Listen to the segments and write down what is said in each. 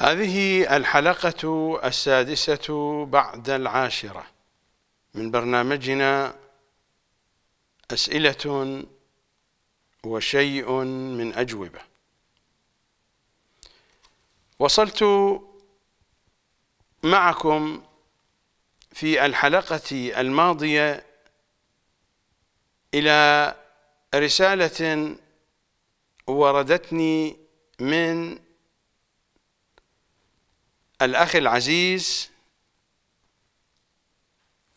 هذه الحلقة السادسة بعد العاشرة من برنامجنا أسئلة وشيء من أجوبة وصلت معكم في الحلقة الماضية إلى رسالة وردتني من الأخ العزيز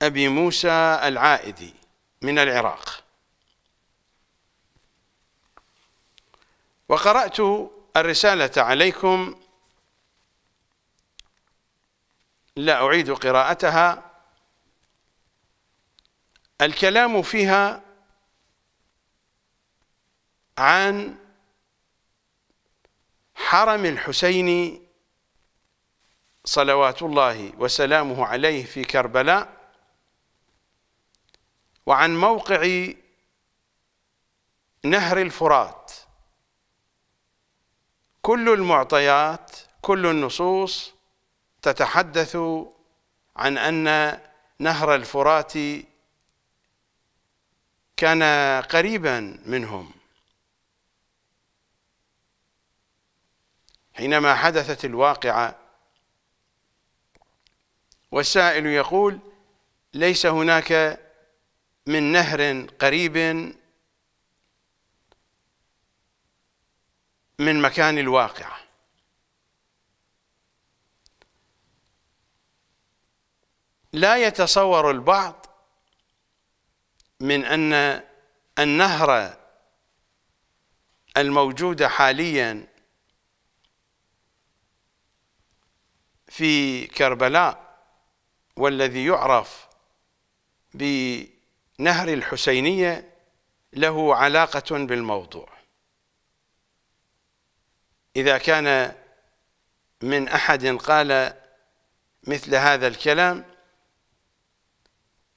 أبي موسى العائدي من العراق وقرأت الرسالة عليكم لا أعيد قراءتها الكلام فيها عن حرم الحسين صلوات الله وسلامه عليه في كربلاء وعن موقع نهر الفرات كل المعطيات كل النصوص تتحدث عن أن نهر الفرات كان قريبا منهم حينما حدثت الواقعه والسائل يقول ليس هناك من نهر قريب من مكان الواقعة لا يتصور البعض من أن النهر الموجود حاليا في كربلاء والذي يعرف بنهر الحسينية له علاقة بالموضوع إذا كان من أحد قال مثل هذا الكلام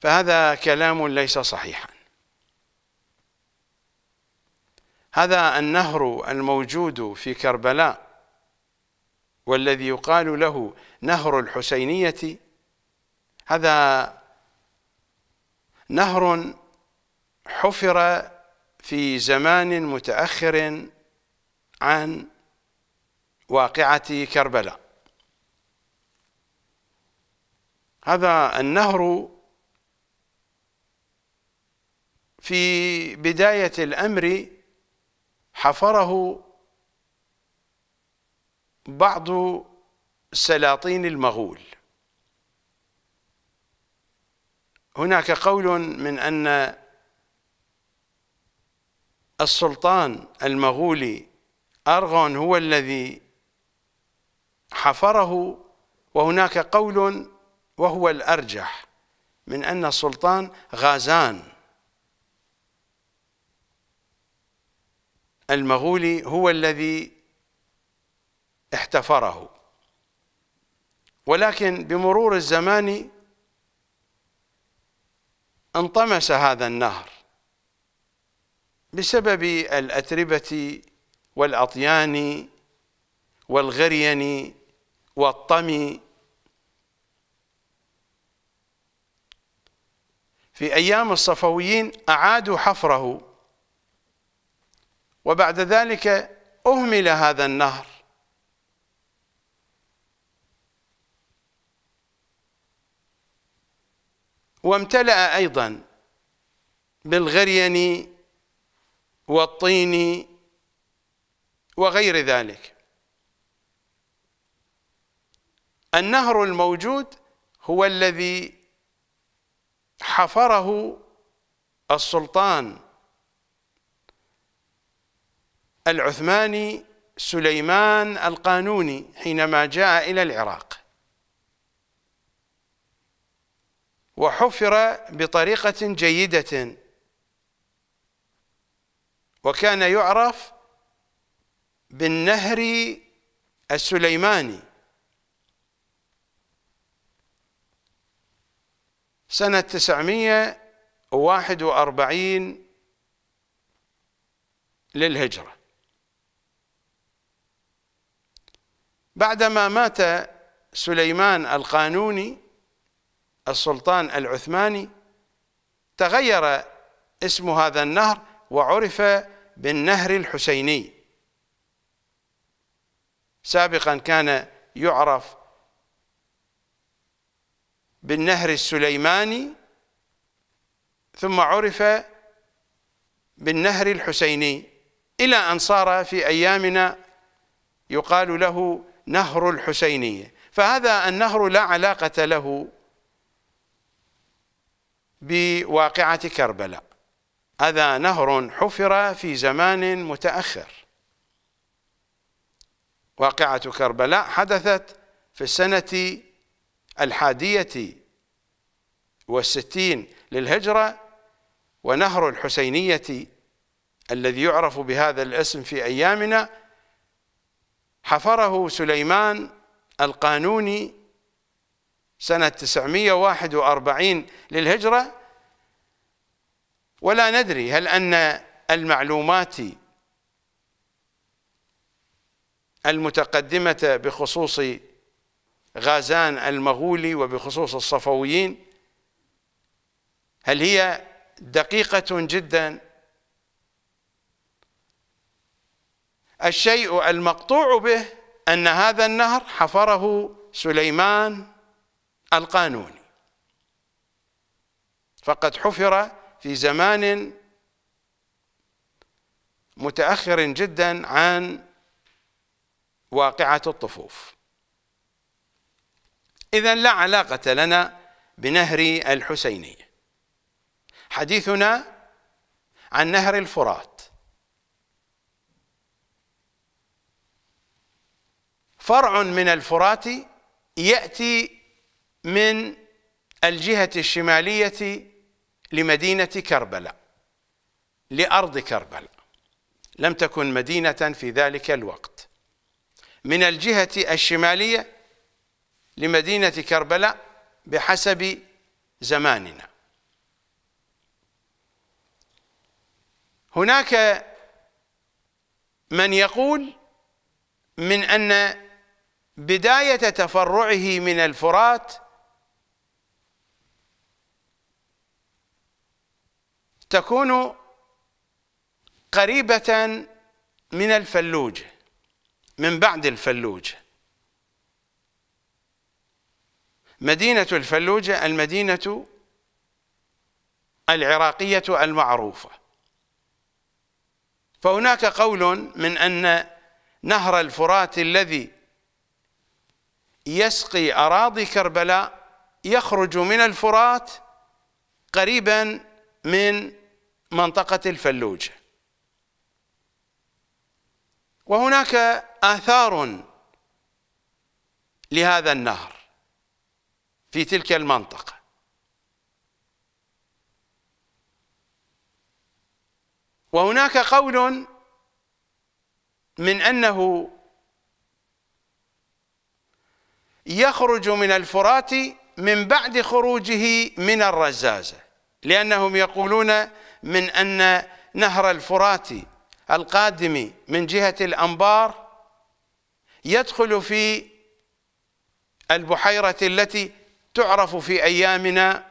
فهذا كلام ليس صحيحا هذا النهر الموجود في كربلاء والذي يقال له نهر الحسينية هذا نهر حفر في زمان متاخر عن واقعه كربلاء هذا النهر في بدايه الامر حفره بعض سلاطين المغول هناك قول من أن السلطان المغولي أرغون هو الذي حفره وهناك قول وهو الأرجح من أن السلطان غازان المغولي هو الذي احتفره ولكن بمرور الزمان انطمس هذا النهر بسبب الأتربة والأطيان والغرين والطمي في أيام الصفويين أعادوا حفره وبعد ذلك أهمل هذا النهر وامتلأ أيضا بالغريان والطين وغير ذلك النهر الموجود هو الذي حفره السلطان العثماني سليمان القانوني حينما جاء إلى العراق وحفر بطريقة جيدة وكان يعرف بالنهر السليماني سنة 941 للهجرة بعدما مات سليمان القانوني السلطان العثماني تغير اسم هذا النهر وعرف بالنهر الحسيني سابقا كان يعرف بالنهر السليماني ثم عرف بالنهر الحسيني إلى أن صار في أيامنا يقال له نهر الحسينية فهذا النهر لا علاقة له بواقعة كربلاء هذا نهر حفر في زمان متأخر واقعة كربلاء حدثت في السنة الحادية والستين للهجرة ونهر الحسينية الذي يعرف بهذا الاسم في أيامنا حفره سليمان القانوني سنة 941 للهجرة ولا ندري هل أن المعلومات المتقدمة بخصوص غازان المغولي وبخصوص الصفويين هل هي دقيقة جدا الشيء المقطوع به أن هذا النهر حفره سليمان القانوني فقد حفر في زمان متأخر جدا عن واقعة الطفوف إذا لا علاقة لنا بنهر الحسينية حديثنا عن نهر الفرات فرع من الفرات يأتي من الجهة الشمالية لمدينة كربلاء لأرض كربلاء لم تكن مدينة في ذلك الوقت من الجهة الشمالية لمدينة كربلاء بحسب زماننا هناك من يقول من أن بداية تفرعه من الفرات تكون قريبة من الفلوجة من بعد الفلوجة مدينة الفلوجة المدينة العراقية المعروفة فهناك قول من أن نهر الفرات الذي يسقي أراضي كربلاء يخرج من الفرات قريبا من منطقة الفلوجة وهناك آثار لهذا النهر في تلك المنطقة وهناك قول من أنه يخرج من الفرات من بعد خروجه من الرزازة لأنهم يقولون من أن نهر الفرات القادم من جهة الأنبار يدخل في البحيرة التي تعرف في أيامنا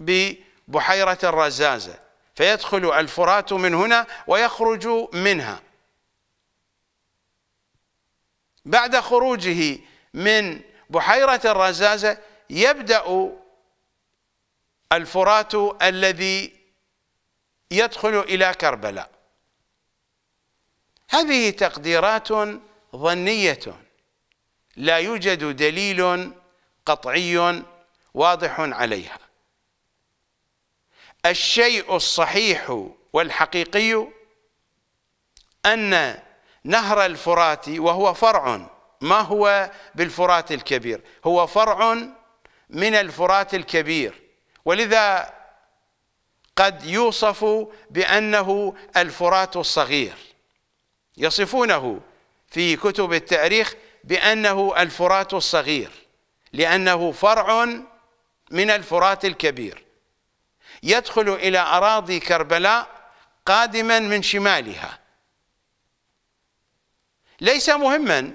ببحيرة الرزازة فيدخل الفرات من هنا ويخرج منها بعد خروجه من بحيرة الرزازة يبدأ الفرات الذي يدخل إلى كربلاء هذه تقديرات ظنية لا يوجد دليل قطعي واضح عليها الشيء الصحيح والحقيقي أن نهر الفرات وهو فرع ما هو بالفرات الكبير هو فرع من الفرات الكبير ولذا قد يوصف بأنه الفرات الصغير يصفونه في كتب التاريخ بأنه الفرات الصغير لأنه فرع من الفرات الكبير يدخل إلى أراضي كربلاء قادما من شمالها ليس مهما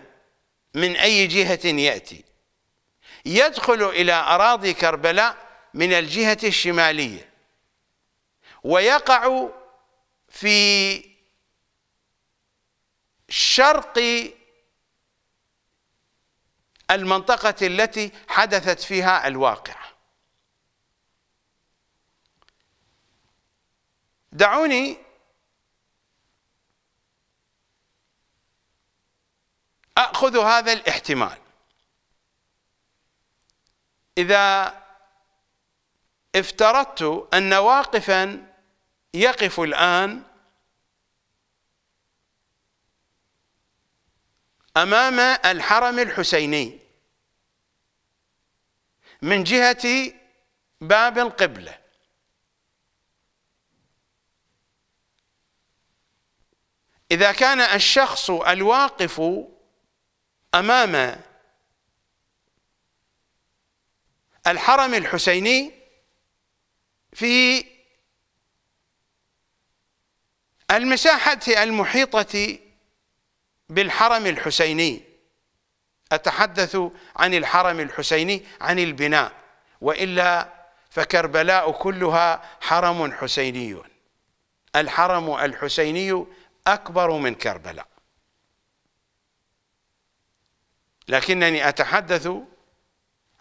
من أي جهة يأتي يدخل إلى أراضي كربلاء من الجهة الشمالية ويقع في شرق المنطقة التي حدثت فيها الواقعة دعوني أخذ هذا الاحتمال إذا افترضت أن واقفاً يقف الآن أمام الحرم الحسيني من جهة باب القبلة إذا كان الشخص الواقف أمام الحرم الحسيني في المساحة المحيطة بالحرم الحسيني أتحدث عن الحرم الحسيني عن البناء وإلا فكربلاء كلها حرم حسيني الحرم الحسيني أكبر من كربلاء لكنني أتحدث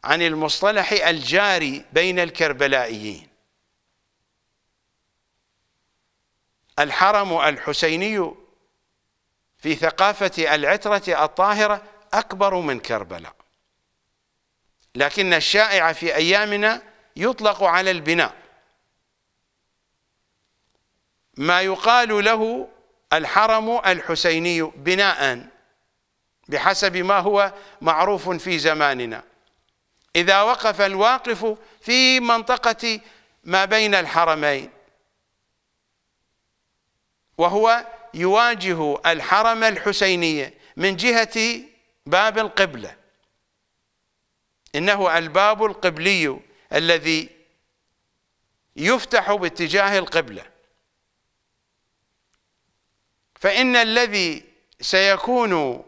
عن المصطلح الجاري بين الكربلائيين الحرم الحسيني في ثقافة العترة الطاهرة أكبر من كربلاء لكن الشائع في أيامنا يطلق على البناء ما يقال له الحرم الحسيني بناء بحسب ما هو معروف في زماننا إذا وقف الواقف في منطقة ما بين الحرمين وهو يواجه الحرم الحسينية من جهة باب القبلة إنه الباب القبلي الذي يفتح باتجاه القبلة فإن الذي سيكون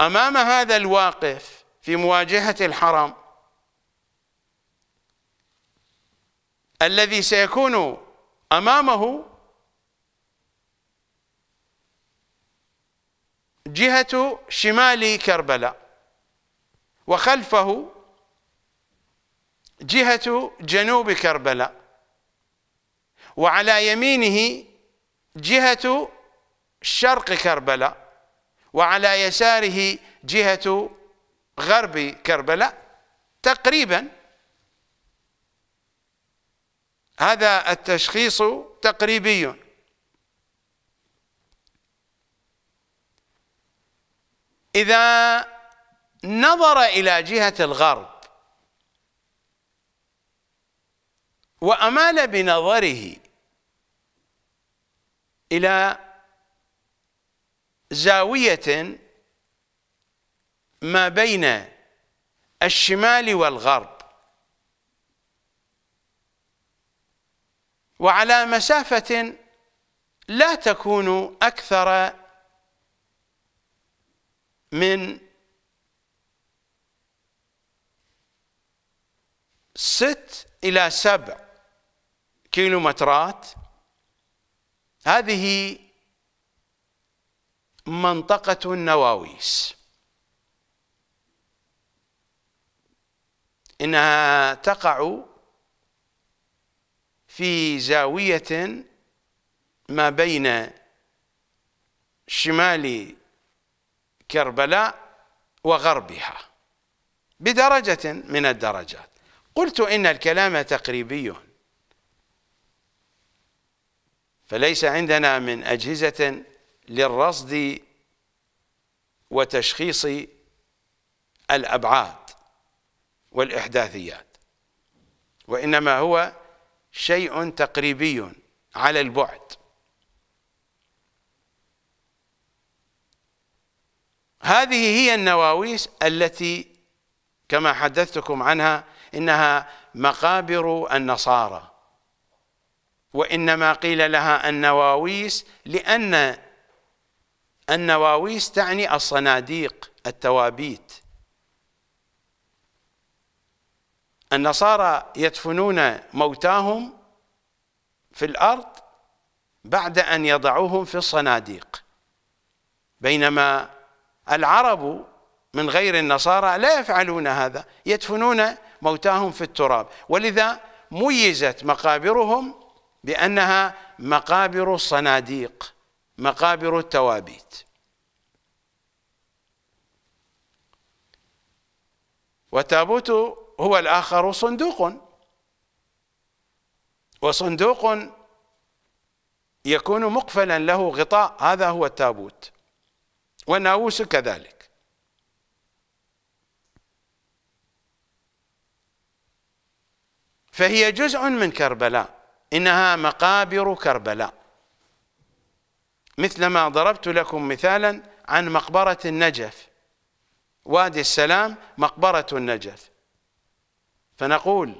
أمام هذا الواقف في مواجهة الحرم الذي سيكون أمامه جهة شمال كربلاء وخلفه جهة جنوب كربلاء وعلى يمينه جهة شرق كربلاء وعلى يساره جهة غرب كربلاء تقريبا هذا التشخيص تقريبي إذا نظر إلى جهة الغرب وأمال بنظره إلى زاوية ما بين الشمال والغرب وعلى مسافة لا تكون أكثر من ست إلى سبع كيلومترات هذه منطقة النواويس إنها تقع في زاوية ما بين شمال كربلاء وغربها بدرجة من الدرجات قلت إن الكلام تقريبي فليس عندنا من أجهزة للرصد وتشخيص الأبعاد والإحداثيات وإنما هو شيء تقريبي على البعد هذه هي النواويس التي كما حدثتكم عنها إنها مقابر النصارى وإنما قيل لها النواويس لأن النواويس تعني الصناديق التوابيت النصارى يدفنون موتاهم في الأرض بعد أن يضعوهم في الصناديق بينما العرب من غير النصارى لا يفعلون هذا يدفنون موتاهم في التراب ولذا ميزت مقابرهم بأنها مقابر الصناديق مقابر التوابيت وتابوت هو الآخر صندوق وصندوق يكون مقفلا له غطاء هذا هو التابوت وناووس كذلك فهي جزء من كربلاء إنها مقابر كربلاء مثلما ضربت لكم مثالا عن مقبرة النجف وادي السلام مقبرة النجف فنقول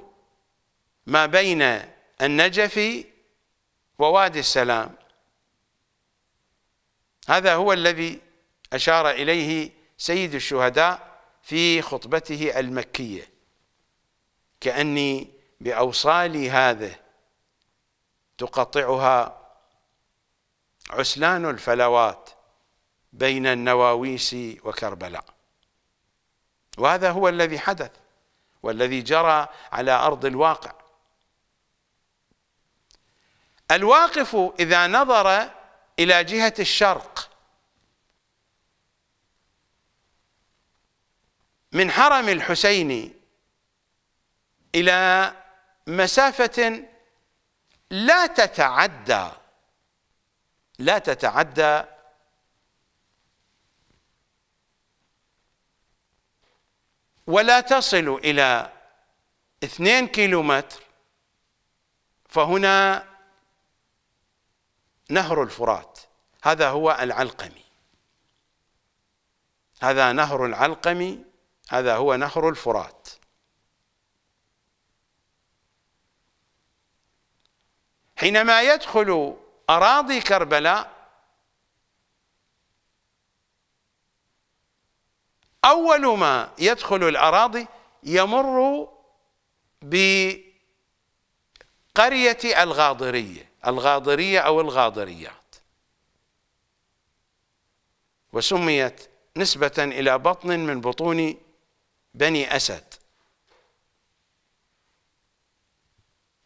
ما بين النجف ووادي السلام هذا هو الذي أشار إليه سيد الشهداء في خطبته المكية كأني بأوصالي هذا تقطعها عسلان الفلوات بين النواويس وكربلاء وهذا هو الذي حدث والذي جرى على أرض الواقع الواقف إذا نظر إلى جهة الشرق من حرم الحسين إلى مسافة لا تتعدى لا تتعدى ولا تصل إلى اثنين كيلومتر فهنا نهر الفرات هذا هو العلقمي هذا نهر العلقمي هذا هو نهر الفرات حينما يدخل أراضي كربلاء أول ما يدخل الأراضي يمر بقرية الغاضرية الغاضرية أو الغاضريات وسميت نسبة إلى بطن من بطون بني أسد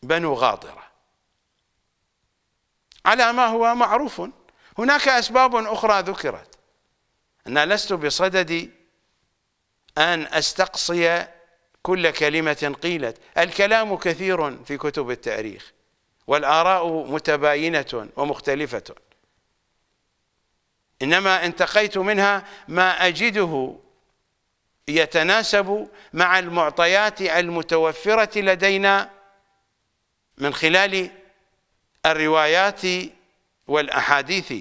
بنو غاضرة على ما هو معروف هناك أسباب أخرى ذكرت أنا لست بصدد أن أستقصي كل كلمة قيلت الكلام كثير في كتب التاريخ والآراء متباينة ومختلفة إنما انتقيت منها ما أجده يتناسب مع المعطيات المتوفرة لدينا من خلال الروايات والأحاديث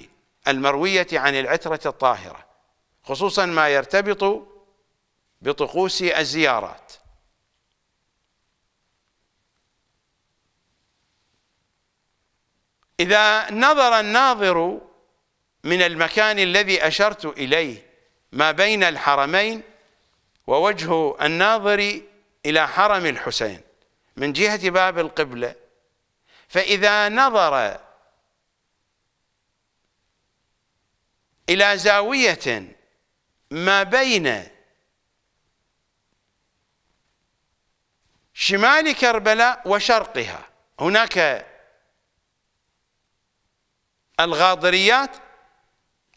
المروية عن العترة الطاهرة خصوصا ما يرتبط بطقوس الزيارات إذا نظر الناظر من المكان الذي أشرت إليه ما بين الحرمين ووجه الناظر إلى حرم الحسين من جهة باب القبلة فإذا نظر إلى زاوية ما بين شمال كربلاء وشرقها هناك الغاضريات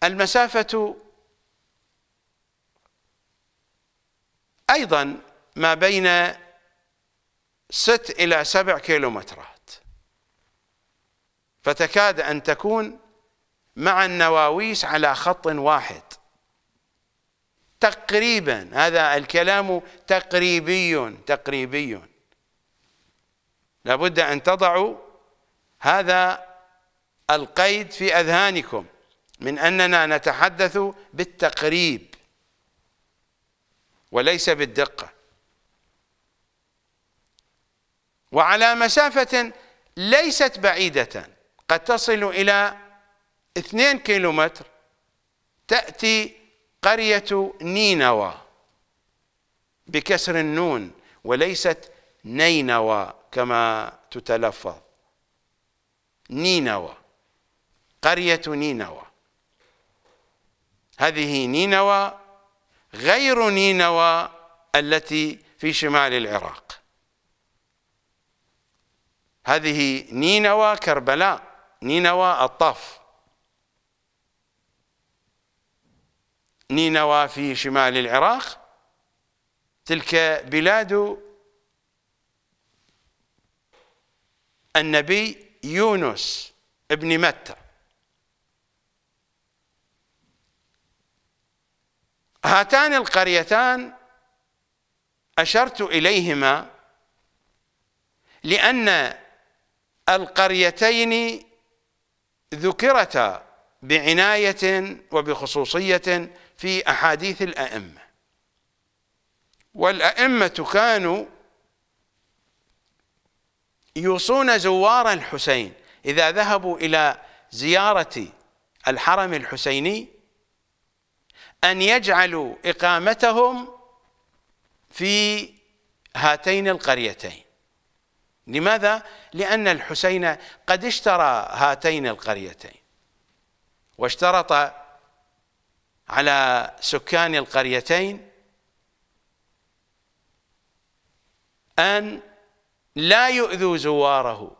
المسافة أيضا ما بين ست إلى سبع كيلومترات فتكاد أن تكون مع النواويس على خط واحد تقريبا هذا الكلام تقريبي تقريبي لابد أن تضعوا هذا القيد في أذهانكم من أننا نتحدث بالتقريب وليس بالدقة وعلى مسافة ليست بعيدة قد تصل إلى اثنين كيلومتر تأتي قرية نينوى بكسر النون وليست نينوى كما تتلفظ نينوى قرية نينوى هذه نينوى غير نينوى التي في شمال العراق هذه نينوى كربلاء نينوى الطاف نينوى في شمال العراق تلك بلاد النبي يونس ابن متى هاتان القريتان أشرت إليهما لأن القريتين ذكرتا بعناية وبخصوصية في أحاديث الأئمة والأئمة كانوا يوصون زوار الحسين إذا ذهبوا إلى زيارة الحرم الحسيني أن يجعلوا إقامتهم في هاتين القريتين لماذا؟ لأن الحسين قد اشترى هاتين القريتين واشترط على سكان القريتين أن لا يؤذوا زواره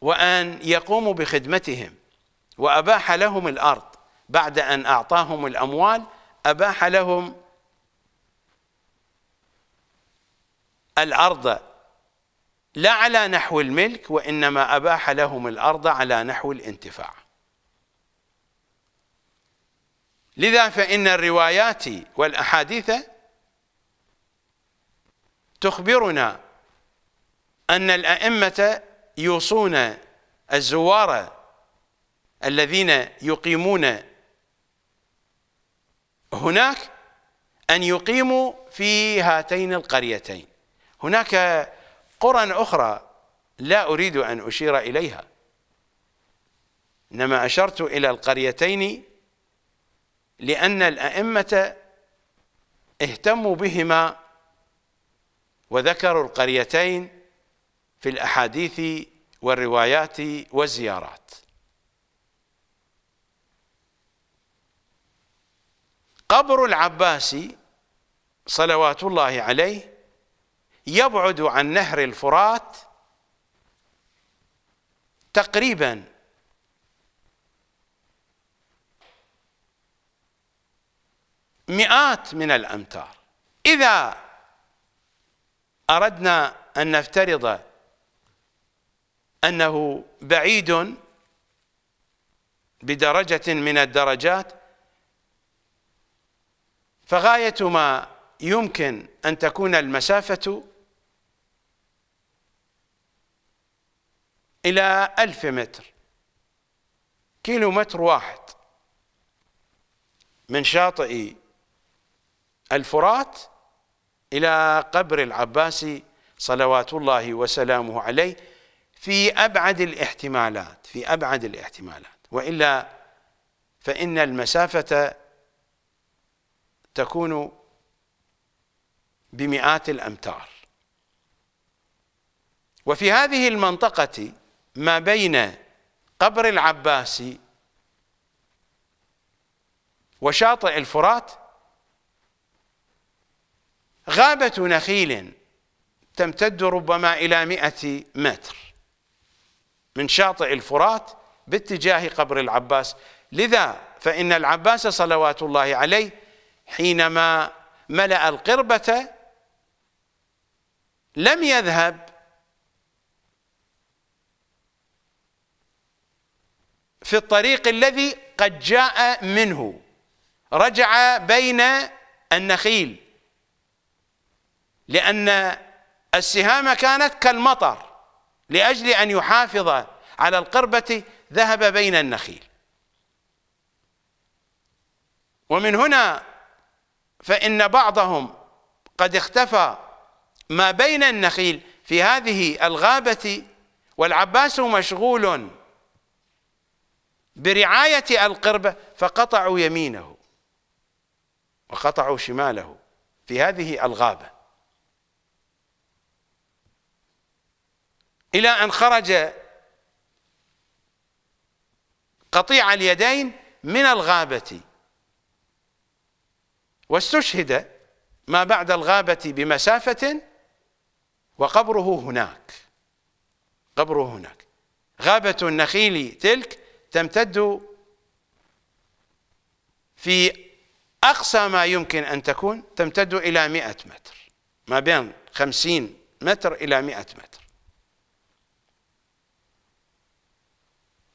وأن يقوموا بخدمتهم وأباح لهم الأرض بعد أن أعطاهم الأموال أباح لهم الأرض لا على نحو الملك وإنما أباح لهم الأرض على نحو الانتفاع لذا فإن الروايات والأحاديث تخبرنا أن الأئمة يوصون الزوار الذين يقيمون هناك أن يقيموا في هاتين القريتين هناك قرى أخرى لا أريد أن أشير إليها إنما أشرت إلى القريتين لأن الأئمة اهتموا بهما وذكروا القريتين في الأحاديث والروايات والزيارات قبر العباسي صلوات الله عليه يبعد عن نهر الفرات تقريبا مئات من الأمتار إذا أردنا أن نفترض أنه بعيد بدرجة من الدرجات فغاية ما يمكن أن تكون المسافة إلى ألف متر كيلو متر واحد من شاطئ الفرات إلى قبر العباسي صلوات الله وسلامه عليه في أبعد الاحتمالات في أبعد الاحتمالات وإلا فإن المسافة تكون بمئات الأمتار وفي هذه المنطقة ما بين قبر العباسي وشاطئ الفرات غابة نخيل تمتد ربما إلى مئة متر من شاطئ الفرات باتجاه قبر العباس لذا فإن العباس صلوات الله عليه حينما ملأ القربة لم يذهب في الطريق الذي قد جاء منه رجع بين النخيل لأن السهام كانت كالمطر لأجل أن يحافظ على القربة ذهب بين النخيل ومن هنا فإن بعضهم قد اختفى ما بين النخيل في هذه الغابة والعباس مشغول برعاية القربة فقطعوا يمينه وقطعوا شماله في هذه الغابة إلى أن خرج قطيع اليدين من الغابة واستشهد ما بعد الغابة بمسافة وقبره هناك قبره هناك غابة النخيل تلك تمتد في أقصى ما يمكن أن تكون تمتد إلى مئة متر ما بين خمسين متر إلى مئة متر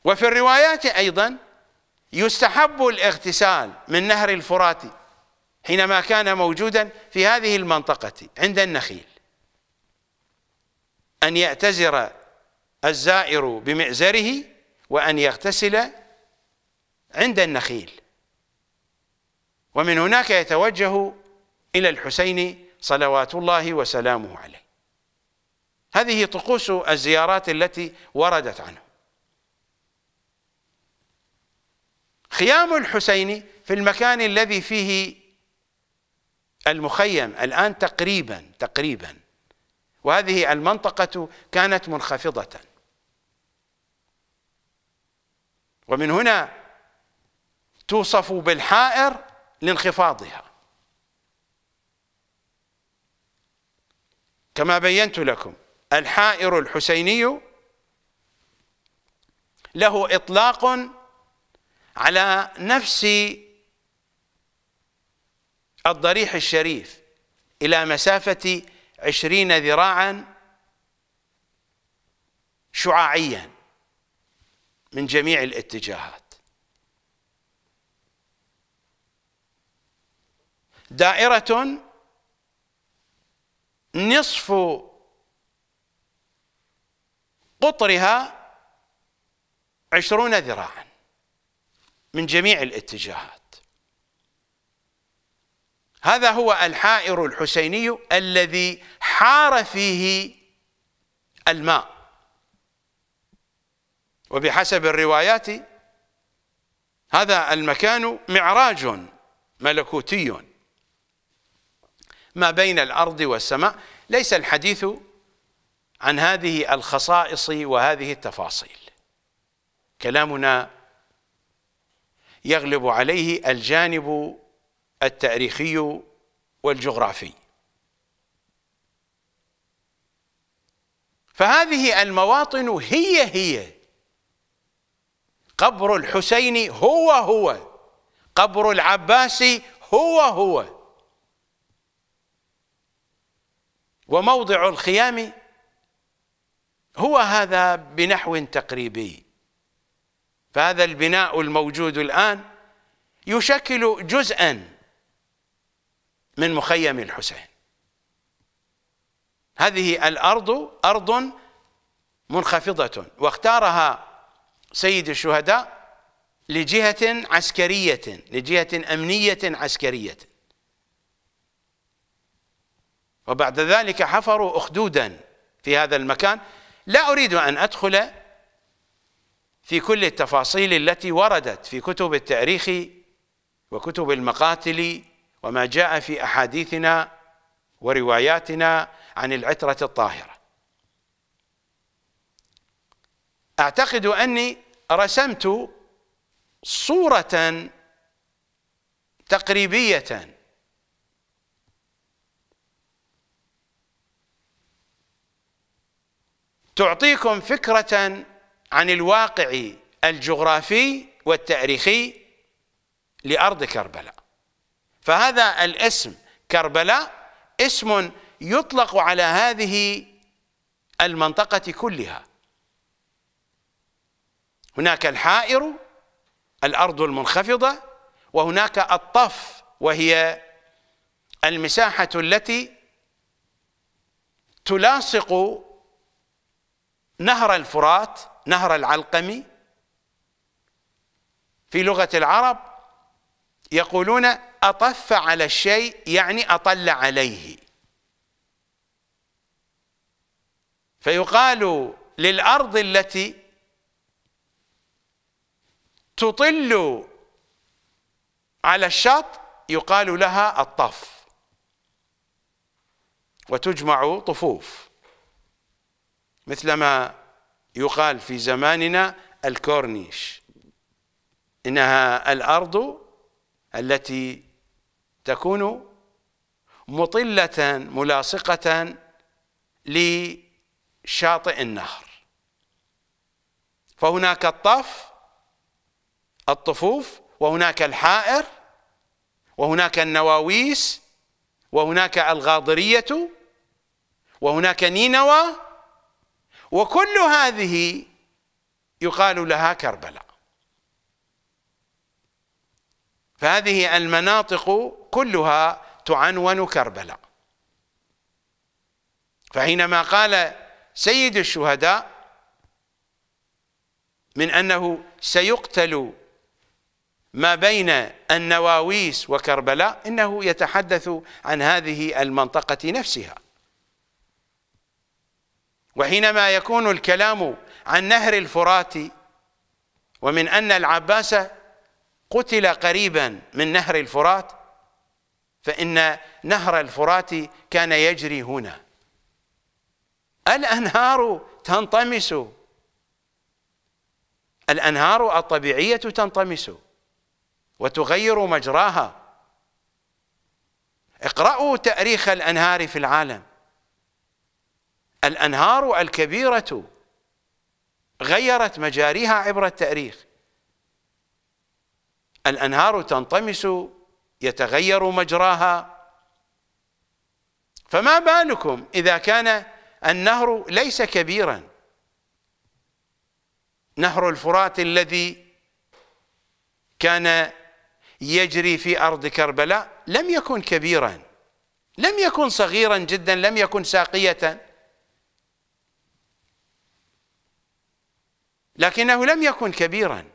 وفي الروايات أيضا يستحب الاغتسال من نهر الفرات حينما كان موجودا في هذه المنطقة عند النخيل أن يأتزر الزائر بمئزره وأن يغتسل عند النخيل ومن هناك يتوجه إلى الحسين صلوات الله وسلامه عليه هذه طقوس الزيارات التي وردت عنه خيام الحسين في المكان الذي فيه المخيم الآن تقريبا تقريبا وهذه المنطقة كانت منخفضة ومن هنا توصف بالحائر لانخفاضها كما بينت لكم الحائر الحسيني له إطلاق على نفس الضريح الشريف إلى مسافة عشرين ذراعا شعاعيا من جميع الاتجاهات دائرة نصف قطرها عشرون ذراعا من جميع الاتجاهات هذا هو الحائر الحسيني الذي حار فيه الماء وبحسب الروايات هذا المكان معراج ملكوتي ما بين الأرض والسماء ليس الحديث عن هذه الخصائص وهذه التفاصيل كلامنا يغلب عليه الجانب التاريخي والجغرافي فهذه المواطن هي هي قبر الحسين هو هو قبر العباس هو هو وموضع الخيام هو هذا بنحو تقريبي فهذا البناء الموجود الآن يشكل جزءاً من مخيم الحسين هذه الأرض أرض منخفضة واختارها سيد الشهداء لجهة عسكرية لجهة أمنية عسكرية وبعد ذلك حفروا أخدودا في هذا المكان لا أريد أن أدخل في كل التفاصيل التي وردت في كتب التاريخ وكتب المقاتل وما جاء في احاديثنا ورواياتنا عن العتره الطاهره اعتقد اني رسمت صوره تقريبيه تعطيكم فكره عن الواقع الجغرافي والتاريخي لارض كربلاء فهذا الاسم كربلاء اسم يطلق على هذه المنطقة كلها هناك الحائر الأرض المنخفضة وهناك الطف وهي المساحة التي تلاصق نهر الفرات نهر العلقمي في لغة العرب يقولون أطف على الشيء يعني أطل عليه فيقال للأرض التي تطل على الشط يقال لها الطف وتجمع طفوف مثلما يقال في زماننا الكورنيش إنها الأرض التي تكون مطلة ملاصقة لشاطئ النهر فهناك الطف الطفوف وهناك الحائر وهناك النواويس وهناك الغاضرية وهناك نينوى وكل هذه يقال لها كربلاء فهذه المناطق كلها تعنون كربلاء فحينما قال سيد الشهداء من أنه سيقتل ما بين النواويس وكربلاء إنه يتحدث عن هذه المنطقة نفسها وحينما يكون الكلام عن نهر الفرات ومن أن العباس قتل قريبا من نهر الفرات فإن نهر الفرات كان يجري هنا الأنهار تنطمس الأنهار الطبيعية تنطمس وتغير مجراها اقرأوا تأريخ الأنهار في العالم الأنهار الكبيرة غيرت مجاريها عبر التاريخ الأنهار تنطمس يتغير مجراها فما بالكم إذا كان النهر ليس كبيرا نهر الفرات الذي كان يجري في أرض كربلاء لم يكن كبيرا لم يكن صغيرا جدا لم يكن ساقية لكنه لم يكن كبيرا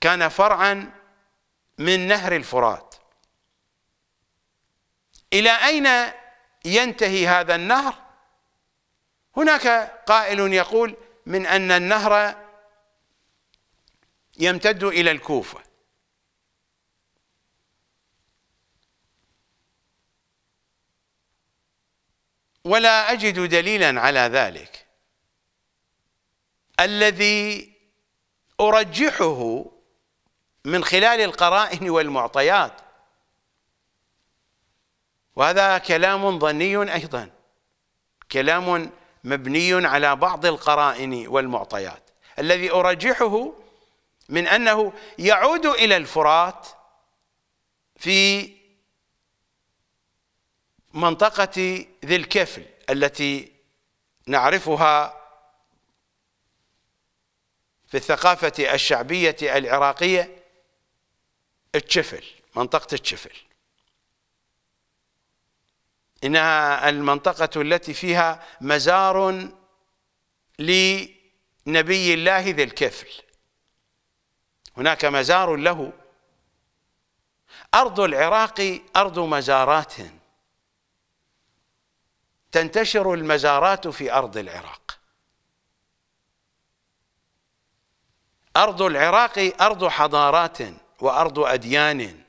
كان فرعا من نهر الفرات إلى أين ينتهي هذا النهر هناك قائل يقول من أن النهر يمتد إلى الكوفة ولا أجد دليلا على ذلك الذي أرجحه من خلال القرائن والمعطيات وهذا كلام ظني أيضا كلام مبني على بعض القرائن والمعطيات الذي أرجحه من أنه يعود إلى الفرات في منطقة ذي الكفل التي نعرفها في الثقافة الشعبية العراقية الشفل منطقة الشفل إنها المنطقة التي فيها مزار لنبي الله ذي الكفل هناك مزار له أرض العراق أرض مزارات تنتشر المزارات في أرض العراق أرض العراق أرض حضارات وأرض أديان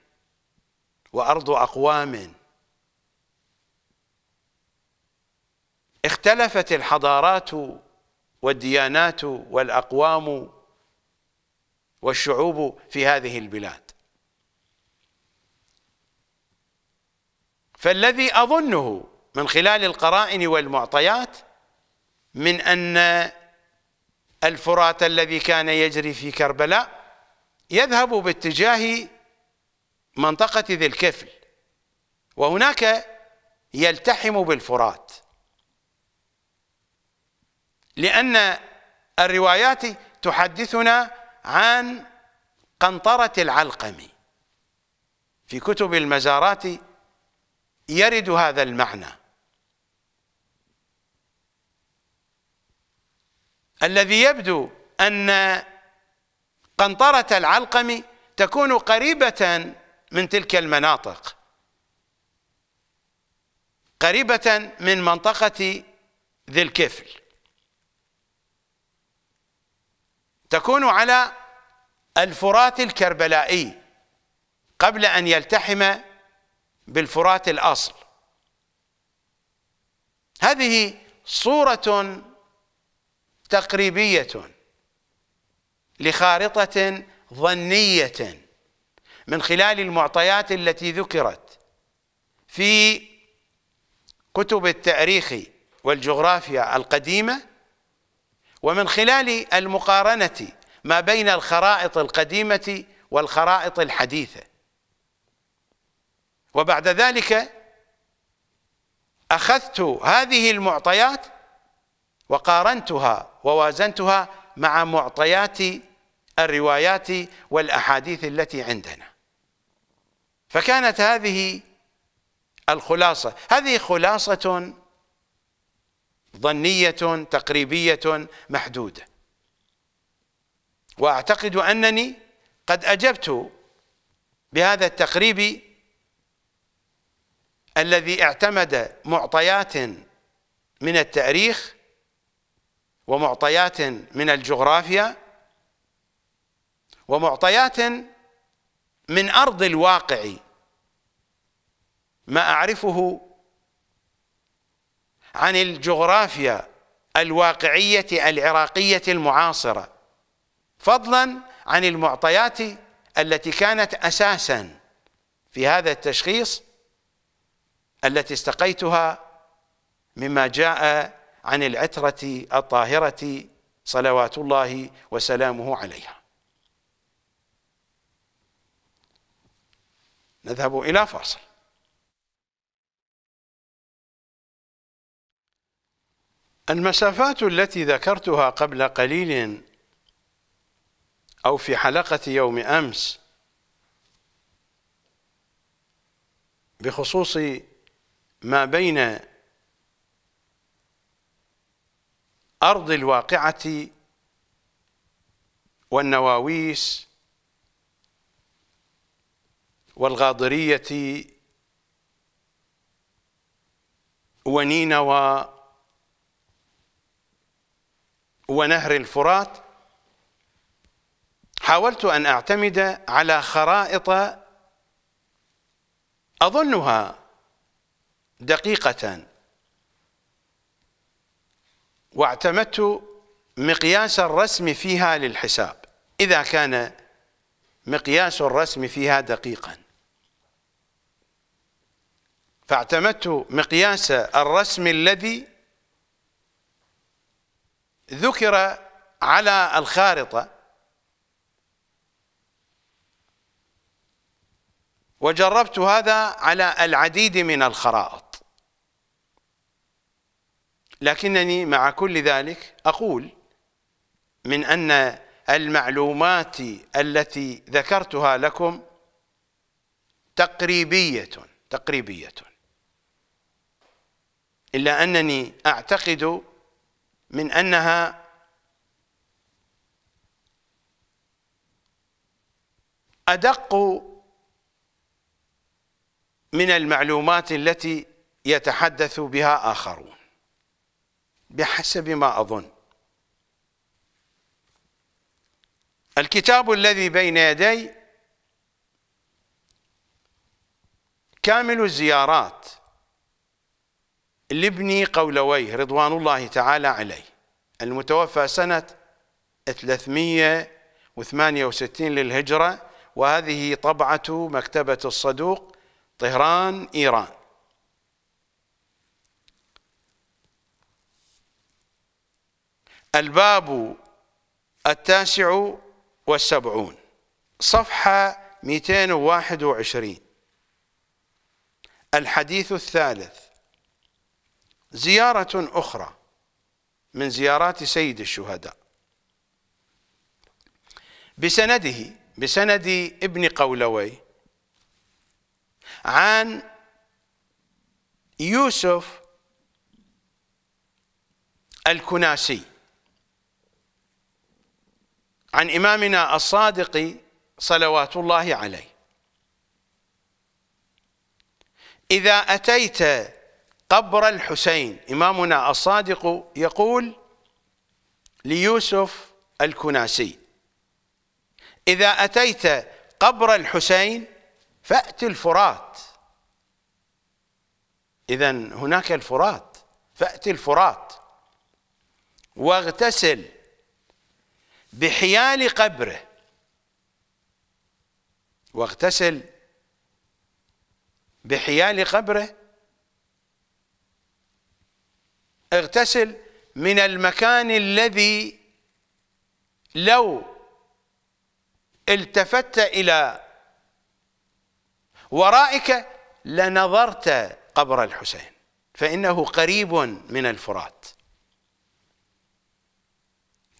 وأرض أقوام اختلفت الحضارات والديانات والأقوام والشعوب في هذه البلاد فالذي أظنه من خلال القرائن والمعطيات من أن الفرات الذي كان يجري في كربلاء يذهب باتجاه منطقة ذي الكفل وهناك يلتحم بالفرات لأن الروايات تحدثنا عن قنطرة العلقمي في كتب المزارات يرد هذا المعنى الذي يبدو أن قنطرة العلقم تكون قريبة من تلك المناطق قريبة من منطقة ذي الكفل تكون على الفرات الكربلائي قبل أن يلتحم بالفرات الأصل هذه صورة تقريبية لخارطة ظنية من خلال المعطيات التي ذكرت في كتب التاريخ والجغرافيا القديمة ومن خلال المقارنة ما بين الخرائط القديمة والخرائط الحديثة وبعد ذلك أخذت هذه المعطيات وقارنتها ووازنتها مع معطيات الروايات والأحاديث التي عندنا فكانت هذه الخلاصة هذه خلاصة ظنية تقريبية محدودة وأعتقد أنني قد أجبت بهذا التقريب الذي اعتمد معطيات من التاريخ ومعطيات من الجغرافيا ومعطيات من أرض الواقع ما أعرفه عن الجغرافيا الواقعية العراقية المعاصرة فضلا عن المعطيات التي كانت أساسا في هذا التشخيص التي استقيتها مما جاء عن العترة الطاهرة صلوات الله وسلامه عليها نذهب إلى فاصل المسافات التي ذكرتها قبل قليل أو في حلقة يوم أمس بخصوص ما بين أرض الواقعة والنواويس والغاضرية ونينوى ونهر الفرات حاولت ان اعتمد على خرائط اظنها دقيقه واعتمدت مقياس الرسم فيها للحساب اذا كان مقياس الرسم فيها دقيقا فاعتمدت مقياس الرسم الذي ذكر على الخارطة وجربت هذا على العديد من الخرائط لكنني مع كل ذلك أقول من أن المعلومات التي ذكرتها لكم تقريبية تقريبية إلا أنني أعتقد من أنها أدق من المعلومات التي يتحدث بها آخرون بحسب ما أظن الكتاب الذي بين يدي كامل الزيارات لابن قولويه رضوان الله تعالى عليه المتوفى سنة 368 للهجرة وهذه طبعة مكتبة الصدوق طهران إيران الباب التاسع والسبعون صفحة 221 الحديث الثالث زيارة أخرى من زيارات سيد الشهداء بسنده بسند ابن قولوي عن يوسف الكناسي عن إمامنا الصادق صلوات الله عليه إذا أتيت قبر الحسين إمامنا الصادق يقول ليوسف الكناسي إذا أتيت قبر الحسين فأت الفرات إذا هناك الفرات فأت الفرات واغتسل بحيال قبره واغتسل بحيال قبره اغتسل من المكان الذي لو التفت إلى ورائك لنظرت قبر الحسين فإنه قريب من الفرات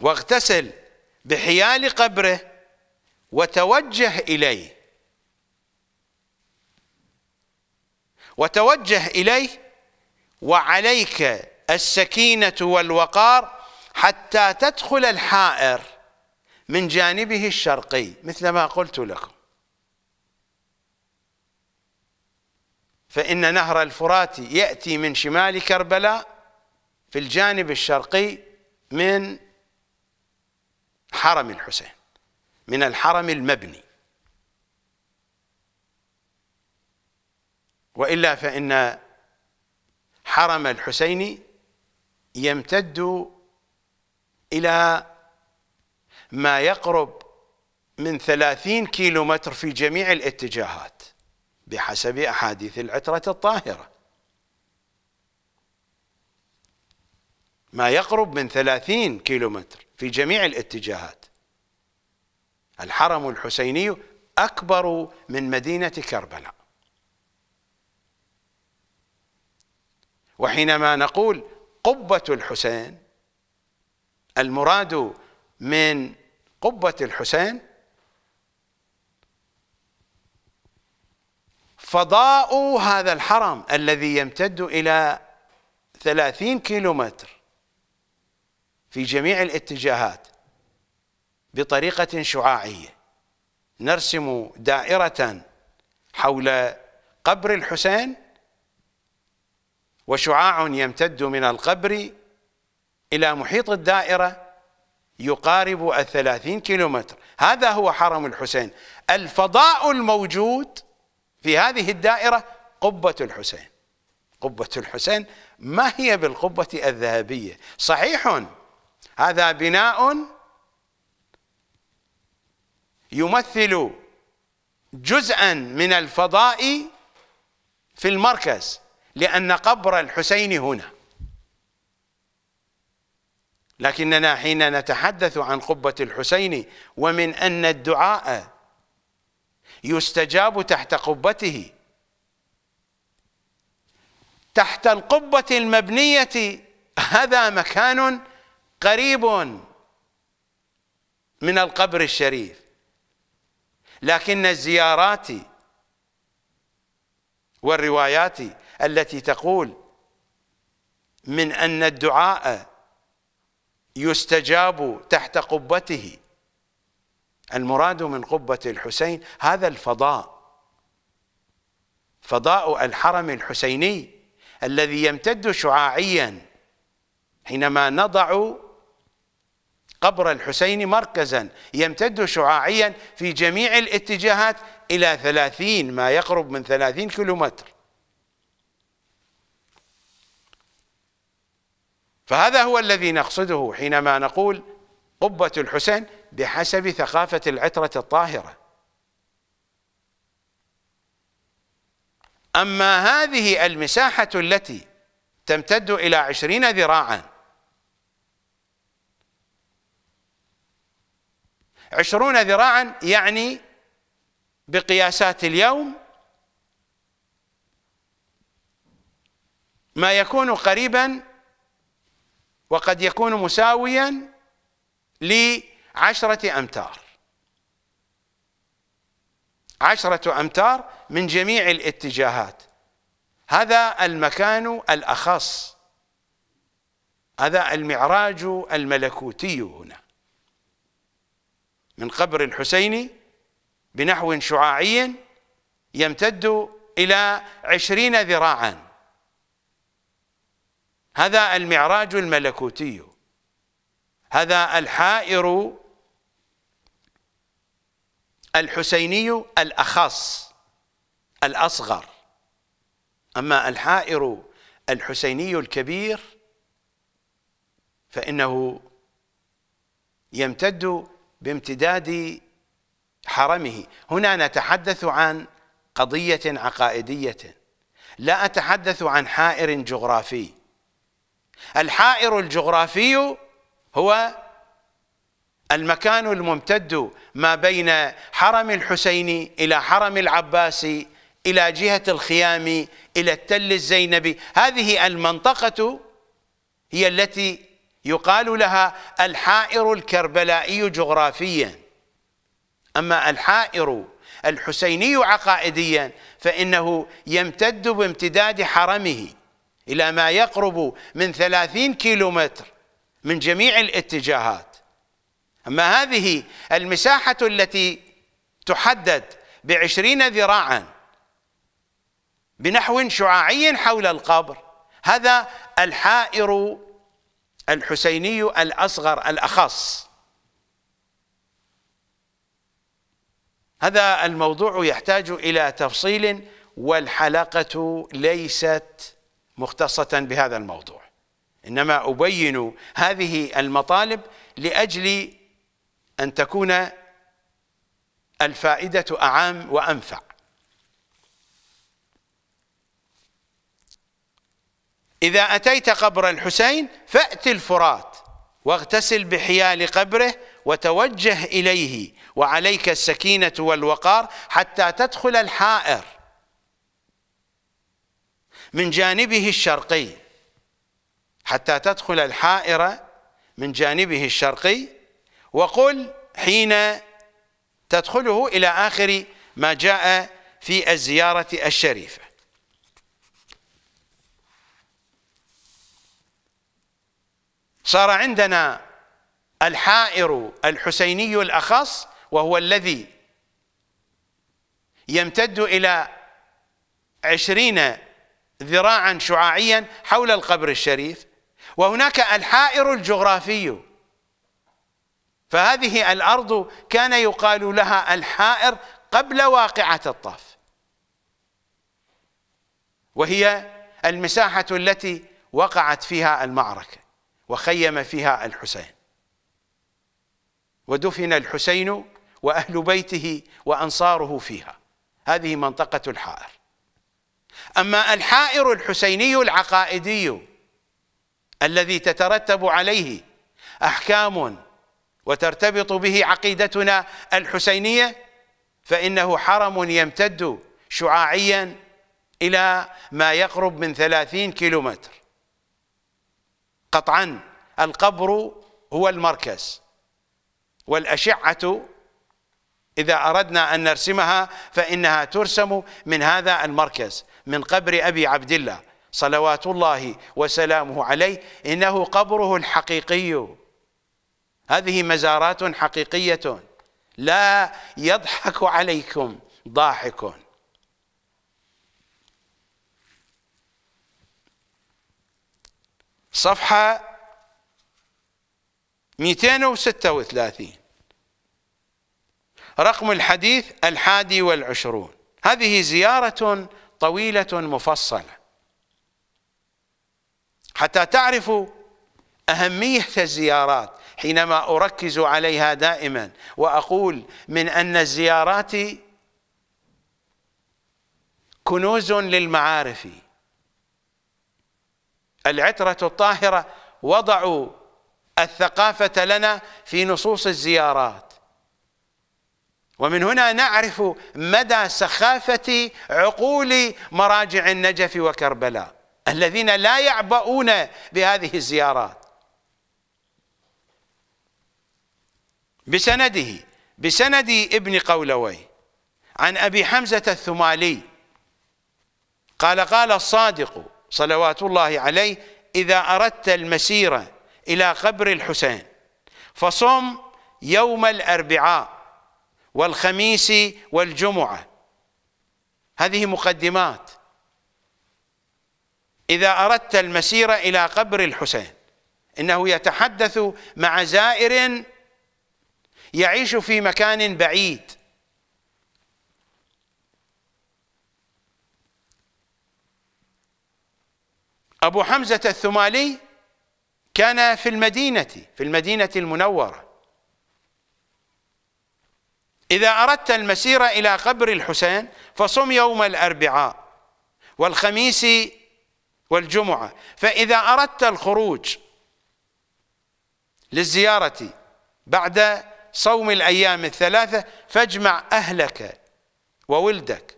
واغتسل بحيال قبره وتوجه إليه وتوجه إليه وعليك السكينة والوقار حتى تدخل الحائر من جانبه الشرقي مثل ما قلت لكم فإن نهر الفرات يأتي من شمال كربلاء في الجانب الشرقي من حرم الحسين من الحرم المبني وإلا فإن حرم الحسين يمتد إلى ما يقرب من ثلاثين كيلو متر في جميع الاتجاهات بحسب أحاديث العترة الطاهرة ما يقرب من ثلاثين كيلو متر في جميع الاتجاهات الحرم الحسيني أكبر من مدينة كربلاء وحينما نقول قبة الحسين المراد من قبة الحسين فضاء هذا الحرم الذي يمتد إلى ثلاثين كيلومتر في جميع الاتجاهات بطريقة شعاعية نرسم دائرة حول قبر الحسين وشعاع يمتد من القبر إلى محيط الدائرة يقارب الثلاثين كيلومتر هذا هو حرم الحسين الفضاء الموجود في هذه الدائرة قبة الحسين قبة الحسين ما هي بالقبة الذهبية صحيح هذا بناء يمثل جزءا من الفضاء في المركز لأن قبر الحسين هنا لكننا حين نتحدث عن قبة الحسين ومن أن الدعاء يستجاب تحت قبته تحت القبة المبنية هذا مكان قريب من القبر الشريف لكن الزيارات والروايات التي تقول من أن الدعاء يستجاب تحت قبته المراد من قبة الحسين هذا الفضاء فضاء الحرم الحسيني الذي يمتد شعاعيا حينما نضع قبر الحسين مركزا يمتد شعاعيا في جميع الاتجاهات إلى ثلاثين ما يقرب من ثلاثين كيلومتر فهذا هو الذي نقصده حينما نقول قبة الحسين بحسب ثقافة العترة الطاهرة أما هذه المساحة التي تمتد إلى عشرين ذراعا عشرون ذراعا يعني بقياسات اليوم ما يكون قريبا وقد يكون مساويا لعشرة أمتار عشرة أمتار من جميع الاتجاهات هذا المكان الأخص هذا المعراج الملكوتي هنا من قبر الحسين بنحو شعاعي يمتد إلى عشرين ذراعاً هذا المعراج الملكوتي هذا الحائر الحسيني الأخص الأصغر أما الحائر الحسيني الكبير فإنه يمتد بامتداد حرمه هنا نتحدث عن قضية عقائدية لا أتحدث عن حائر جغرافي الحائر الجغرافي هو المكان الممتد ما بين حرم الحسين إلى حرم العباسي إلى جهة الخيام إلى التل الزينبي هذه المنطقة هي التي يقال لها الحائر الكربلائي جغرافيا أما الحائر الحسيني عقائديا فإنه يمتد بامتداد حرمه إلى ما يقرب من ثلاثين كيلو متر من جميع الاتجاهات أما هذه المساحة التي تحدد بعشرين ذراعا بنحو شعاعي حول القبر هذا الحائر الحسيني الأصغر الأخص هذا الموضوع يحتاج إلى تفصيل والحلقة ليست مختصة بهذا الموضوع إنما أبين هذه المطالب لأجل أن تكون الفائدة أعام وأنفع إذا أتيت قبر الحسين فأت الفرات واغتسل بحيال قبره وتوجه إليه وعليك السكينة والوقار حتى تدخل الحائر من جانبه الشرقي حتى تدخل الحائرة من جانبه الشرقي وقل حين تدخله إلى آخر ما جاء في الزيارة الشريفة صار عندنا الحائر الحسيني الأخص وهو الذي يمتد إلى عشرين ذراعا شعاعيا حول القبر الشريف وهناك الحائر الجغرافي فهذه الأرض كان يقال لها الحائر قبل واقعة الطف وهي المساحة التي وقعت فيها المعركة وخيم فيها الحسين ودفن الحسين وأهل بيته وأنصاره فيها هذه منطقة الحائر أما الحائر الحسيني العقائدي الذي تترتب عليه أحكام وترتبط به عقيدتنا الحسينية فإنه حرم يمتد شعاعيا إلى ما يقرب من ثلاثين كيلومتر قطعا القبر هو المركز والأشعة إذا أردنا أن نرسمها فإنها ترسم من هذا المركز من قبر أبي عبد الله صلوات الله وسلامه عليه إنه قبره الحقيقي هذه مزارات حقيقية لا يضحك عليكم ضاحك صفحة 236 رقم الحديث الحادي والعشرون هذه زيارة طويلة مفصلة حتى تعرفوا أهمية الزيارات حينما أركز عليها دائما وأقول من أن الزيارات كنوز للمعارف العترة الطاهرة وضعوا الثقافة لنا في نصوص الزيارات ومن هنا نعرف مدى سخافة عقول مراجع النجف وكربلاء الذين لا يعبؤون بهذه الزيارات بسنده بسند ابن قولوي عن أبي حمزة الثمالي قال قال الصادق صلوات الله عليه إذا أردت المسيرة إلى قبر الحسين فصم يوم الأربعاء والخميس والجمعة هذه مقدمات إذا أردت المسيرة إلى قبر الحسين إنه يتحدث مع زائر يعيش في مكان بعيد أبو حمزة الثمالي كان في المدينة في المدينة المنورة إذا أردت المسيرة إلى قبر الحسين فصم يوم الأربعاء والخميس والجمعة فإذا أردت الخروج للزيارة بعد صوم الأيام الثلاثة فاجمع أهلك وولدك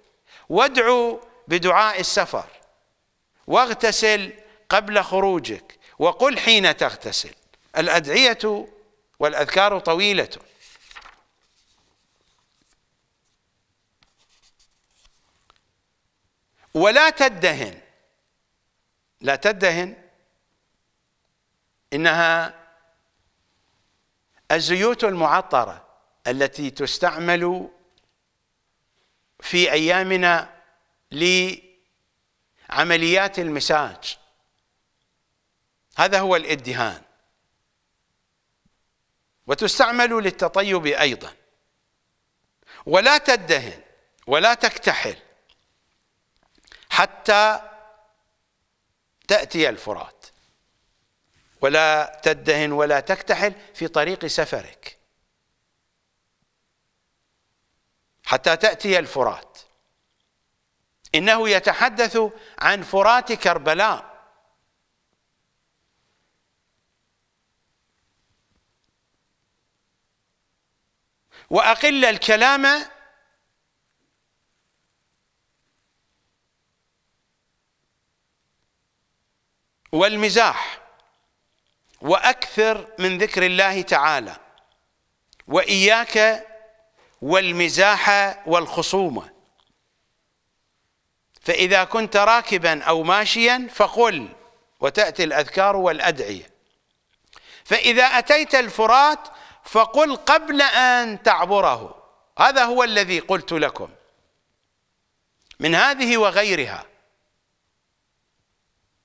وادعو بدعاء السفر واغتسل قبل خروجك وقل حين تغتسل الأدعية والأذكار طويلة ولا تدهن لا تدهن إنها الزيوت المعطرة التي تستعمل في أيامنا لعمليات المساج هذا هو الادهان وتستعمل للتطيب أيضا ولا تدهن ولا تكتحل حتى تأتي الفرات ولا تدهن ولا تكتحل في طريق سفرك حتى تأتي الفرات إنه يتحدث عن فرات كربلاء وأقل الكلام والمزاح واكثر من ذكر الله تعالى واياك والمزاح والخصومه فاذا كنت راكبا او ماشيا فقل وتاتي الاذكار والادعيه فاذا اتيت الفرات فقل قبل ان تعبره هذا هو الذي قلت لكم من هذه وغيرها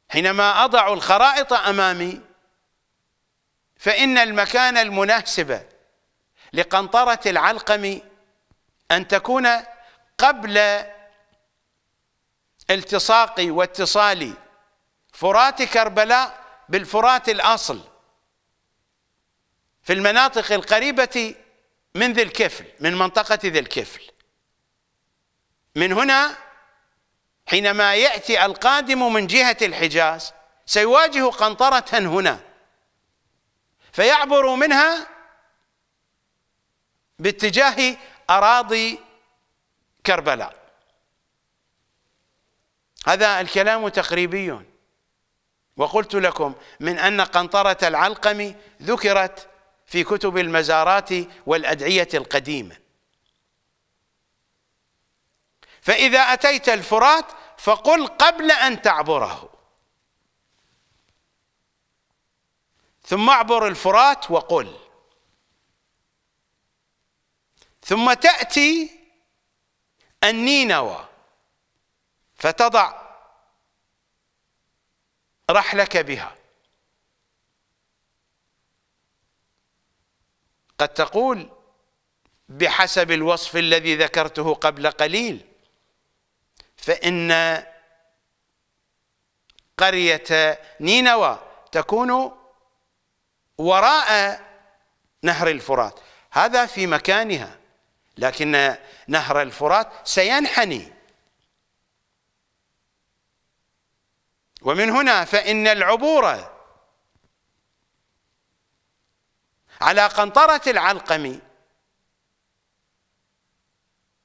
حينما أضع الخرائط أمامي فإن المكان المناسب لقنطرة العلقم أن تكون قبل التصاق واتصال فرات كربلاء بالفرات الأصل في المناطق القريبة من ذي الكفل من منطقة ذي الكفل من هنا حينما يأتي القادم من جهة الحجاز سيواجه قنطرة هنا فيعبر منها باتجاه أراضي كربلاء هذا الكلام تقريبي وقلت لكم من أن قنطرة العلقم ذكرت في كتب المزارات والأدعية القديمة فإذا أتيت الفرات فقل قبل أن تعبره ثم اعبر الفرات وقل ثم تأتي النينوى فتضع رحلك بها قد تقول بحسب الوصف الذي ذكرته قبل قليل فإن قرية نينوى تكون وراء نهر الفرات هذا في مكانها لكن نهر الفرات سينحني ومن هنا فإن العبور على قنطرة العلقم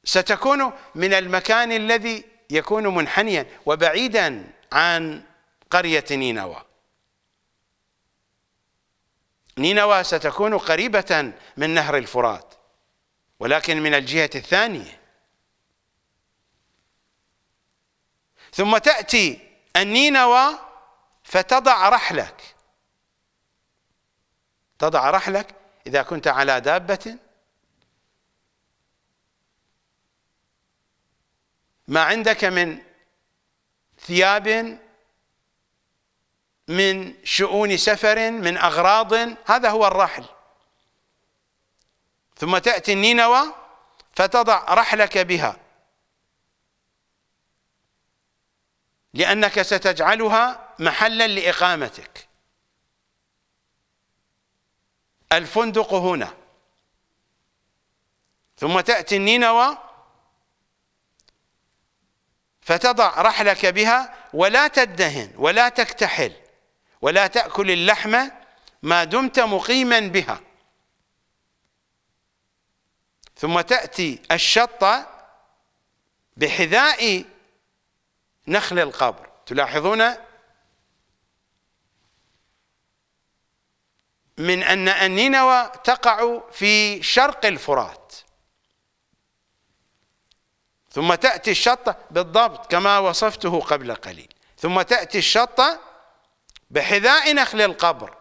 ستكون من المكان الذي يكون منحنيا وبعيدا عن قرية نينوى نينوى ستكون قريبة من نهر الفرات ولكن من الجهة الثانية ثم تأتي النينوى فتضع رحلك تضع رحلك إذا كنت على دابة ما عندك من ثياب من شؤون سفر من أغراض هذا هو الرحل ثم تأتي النينوى فتضع رحلك بها لأنك ستجعلها محلا لإقامتك الفندق هنا ثم تأتي النينوى فتضع رحلك بها ولا تدهن ولا تكتحل ولا تأكل اللحم ما دمت مقيما بها ثم تأتي الشطة بحذاء نخل القبر تلاحظون من أن النينوى تقع في شرق الفرات ثم تأتي الشطة بالضبط كما وصفته قبل قليل ثم تأتي الشطة بحذاء نخل القبر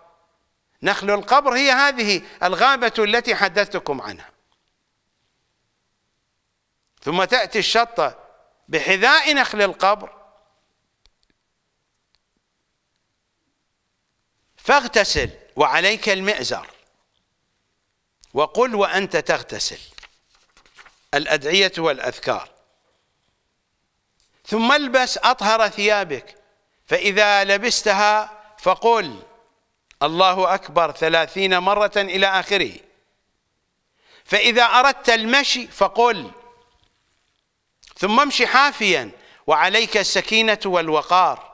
نخل القبر هي هذه الغابة التي حدثتكم عنها ثم تأتي الشطة بحذاء نخل القبر فاغتسل وعليك المئزر وقل وأنت تغتسل الأدعية والأذكار ثم البس أطهر ثيابك فإذا لبستها فقل الله أكبر ثلاثين مرة إلى آخره فإذا أردت المشي فقل ثم امشي حافيا وعليك السكينة والوقار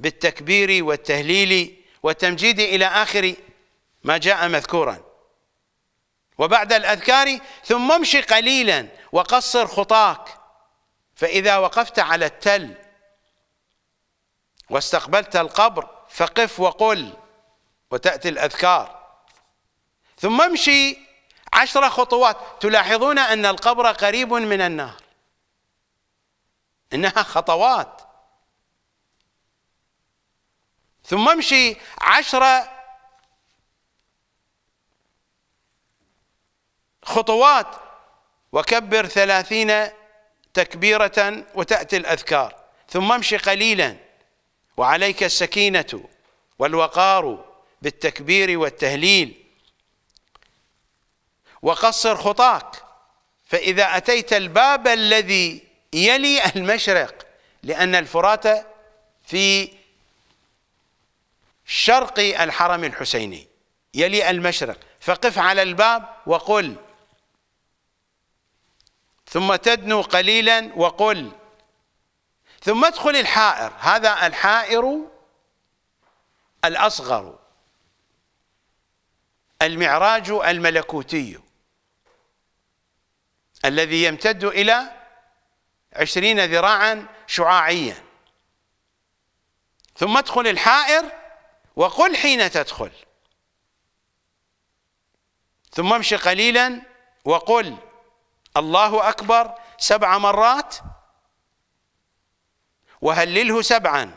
بالتكبير والتهليل والتمجيد إلى آخر ما جاء مذكورا وبعد الأذكار ثم امشي قليلا وقصر خطاك فإذا وقفت على التل واستقبلت القبر فقف وقل وتأتي الأذكار ثم امشي عشر خطوات تلاحظون أن القبر قريب من النار إنها خطوات ثم امشي عشر خطوات وكبر ثلاثين تكبيرة وتأتي الأذكار ثم امشي قليلا وعليك السكينة والوقار بالتكبير والتهليل وقصر خطاك فإذا أتيت الباب الذي يلي المشرق لأن الفرات في شرق الحرم الحسيني يلي المشرق فقف على الباب وقل ثم تدنو قليلا وقل ثم ادخل الحائر هذا الحائر الأصغر المعراج الملكوتي الذي يمتد إلى عشرين ذراعا شعاعيا ثم ادخل الحائر وقل حين تدخل ثم امشي قليلا وقل الله أكبر سبع مرات وهلله سبعا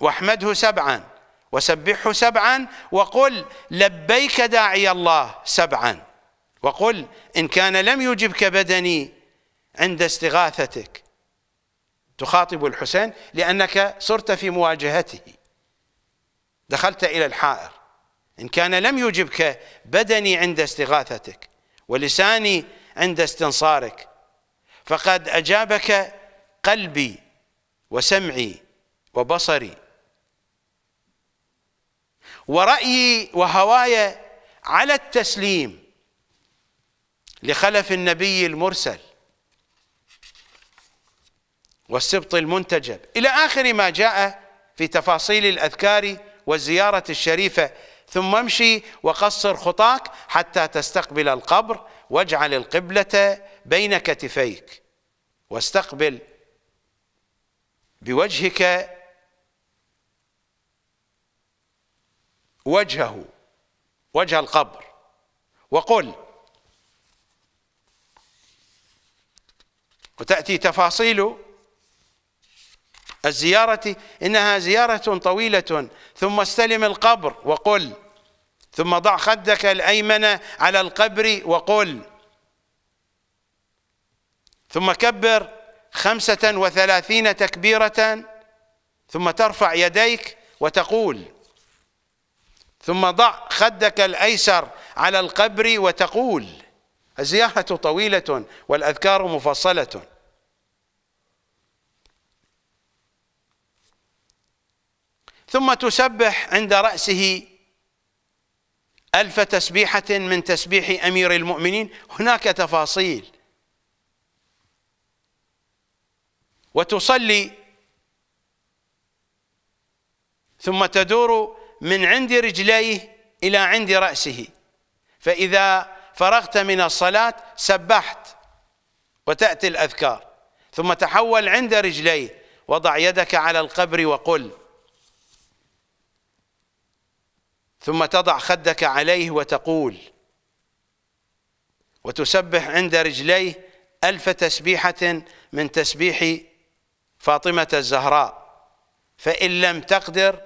واحمده سبعا وسبحه سبعا وقل لبيك داعي الله سبعا وقل إن كان لم يجبك بدني عند استغاثتك تخاطب الحسين لأنك صرت في مواجهته دخلت إلى الحائر إن كان لم يجبك بدني عند استغاثتك ولساني عند استنصارك فقد أجابك قلبي وسمعي وبصري ورأيي وهواي على التسليم لخلف النبي المرسل والسبط المنتجب إلى آخر ما جاء في تفاصيل الأذكار والزيارة الشريفة ثم امشي وقصر خطاك حتى تستقبل القبر واجعل القبلة بين كتفيك واستقبل بوجهك وجهه وجه القبر وقل وتأتي تفاصيل الزيارة إنها زيارة طويلة ثم استلم القبر وقل ثم ضع خدك الأيمن على القبر وقل ثم كبر خمسة وثلاثين تكبيرة ثم ترفع يديك وتقول ثم ضع خدك الأيسر على القبر وتقول الزيارة طويلة والأذكار مفصلة ثم تسبح عند رأسه ألف تسبيحة من تسبيح أمير المؤمنين هناك تفاصيل وتصلي ثم تدور من عند رجليه إلى عند رأسه فإذا فرغت من الصلاة سبحت وتأتي الأذكار ثم تحول عند رجليه وضع يدك على القبر وقل ثم تضع خدك عليه وتقول وتسبح عند رجليه ألف تسبيحة من تسبيح فاطمة الزهراء فإن لم تقدر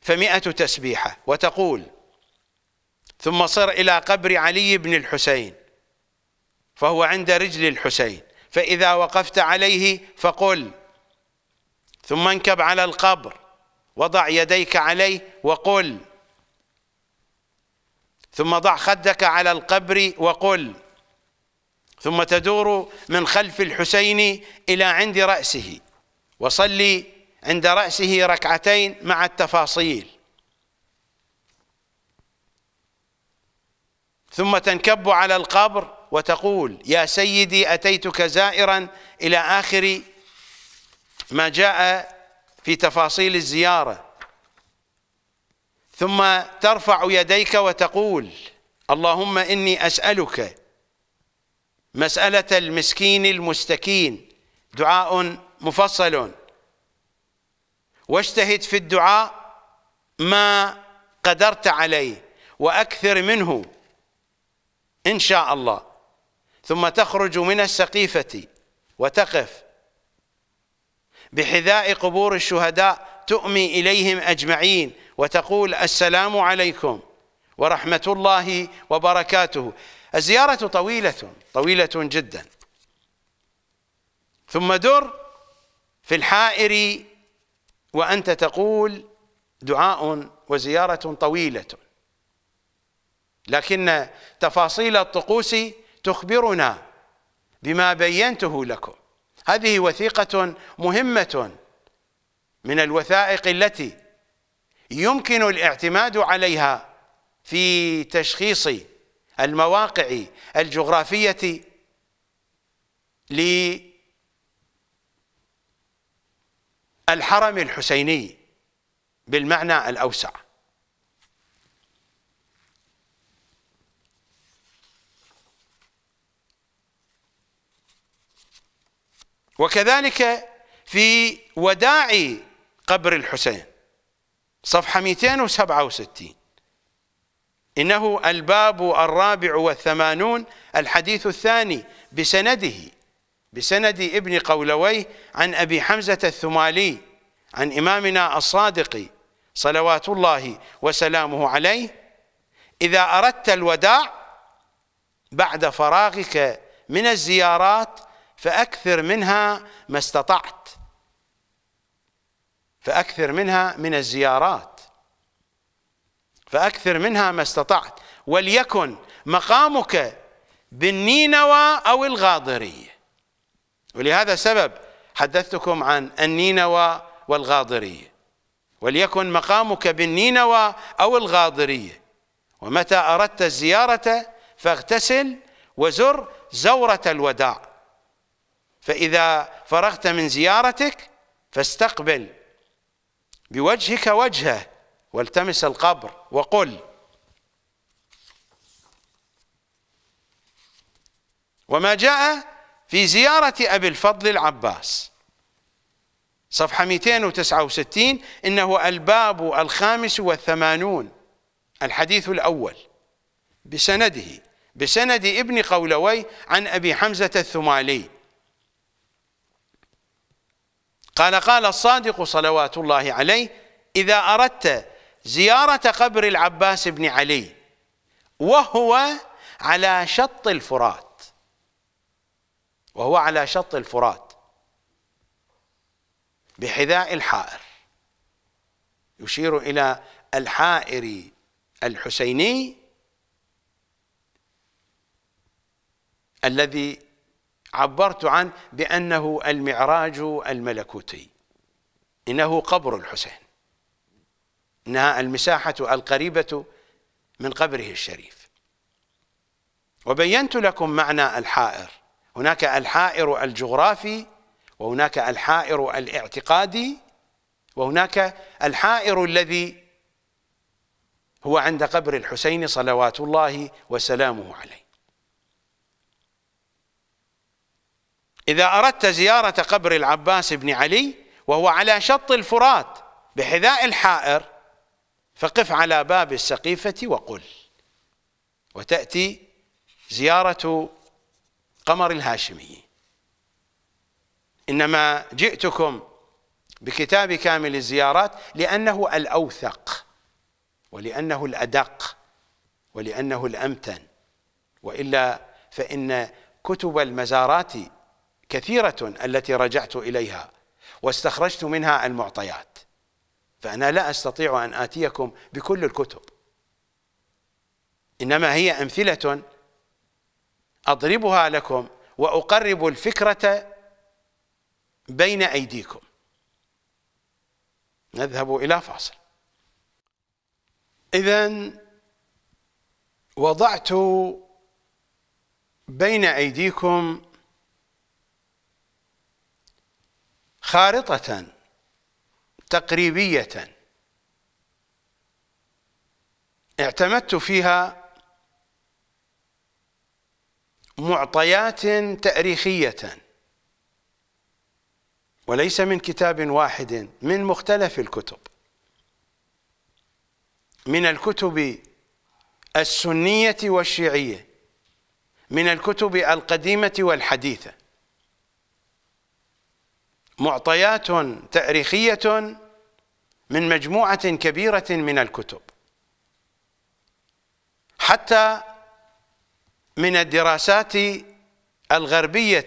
فمئة تسبيحة وتقول ثم صر إلى قبر علي بن الحسين فهو عند رجل الحسين فإذا وقفت عليه فقل ثم انكب على القبر وضع يديك عليه وقل ثم ضع خدك على القبر وقل ثم تدور من خلف الحسين إلى عند رأسه وصلي عند رأسه ركعتين مع التفاصيل ثم تنكب على القبر وتقول يا سيدي أتيتك زائرا إلى آخر ما جاء في تفاصيل الزيارة ثم ترفع يديك وتقول اللهم إني أسألك مسألة المسكين المستكين دعاء مفصل واجتهد في الدعاء ما قدرت عليه وأكثر منه إن شاء الله ثم تخرج من السقيفة وتقف بحذاء قبور الشهداء تؤمي إليهم أجمعين وتقول السلام عليكم ورحمة الله وبركاته الزيارة طويلة طويلة جدا ثم در في الحائر وأنت تقول دعاء وزيارة طويلة لكن تفاصيل الطقوس تخبرنا بما بينته لكم هذه وثيقة مهمة من الوثائق التي يمكن الاعتماد عليها في تشخيص المواقع الجغرافية للحرم الحسيني بالمعنى الأوسع وكذلك في وداع قبر الحسين صفحة 267 إنه الباب الرابع والثمانون الحديث الثاني بسنده بسند ابن قولويه عن أبي حمزة الثمالي عن إمامنا الصادق صلوات الله وسلامه عليه إذا أردت الوداع بعد فراغك من الزيارات فأكثر منها ما استطعت فأكثر منها من الزيارات فأكثر منها ما استطعت وليكن مقامك بالنينوى أو الغاضرية ولهذا سبب حدثتكم عن النينوى والغاضرية وليكن مقامك بالنينوى أو الغاضرية ومتى أردت الزيارة فاغتسل وزر زورة الوداع فإذا فرغت من زيارتك فاستقبل بوجهك وجهه والتمس القبر وقل وما جاء في زيارة أبي الفضل العباس صفحة 269 إنه الباب الخامس والثمانون الحديث الأول بسنده بسند ابن قولوي عن أبي حمزة الثمالي قال قال الصادق صلوات الله عليه إذا أردت زيارة قبر العباس بن علي وهو على شط الفرات وهو على شط الفرات بحذاء الحائر يشير إلى الحائر الحسيني الذي عبرت عن بأنه المعراج الملكوتي إنه قبر الحسين إنها المساحة القريبة من قبره الشريف وبينت لكم معنى الحائر هناك الحائر الجغرافي وهناك الحائر الاعتقادي وهناك الحائر الذي هو عند قبر الحسين صلوات الله وسلامه عليه إذا أردت زيارة قبر العباس بن علي وهو على شط الفرات بحذاء الحائر فقف على باب السقيفة وقل وتأتي زيارة قمر الهاشمي إنما جئتكم بكتاب كامل الزيارات لأنه الأوثق ولأنه الأدق ولأنه الأمتن وإلا فإن كتب المزارات كثيرة التي رجعت إليها واستخرجت منها المعطيات فأنا لا أستطيع أن آتيكم بكل الكتب إنما هي أمثلة أضربها لكم وأقرب الفكرة بين أيديكم نذهب إلى فاصل إذا وضعت بين أيديكم خارطة تقريبية اعتمدت فيها معطيات تاريخية وليس من كتاب واحد من مختلف الكتب من الكتب السنية والشيعية من الكتب القديمة والحديثة معطيات تاريخيه من مجموعه كبيره من الكتب حتى من الدراسات الغربيه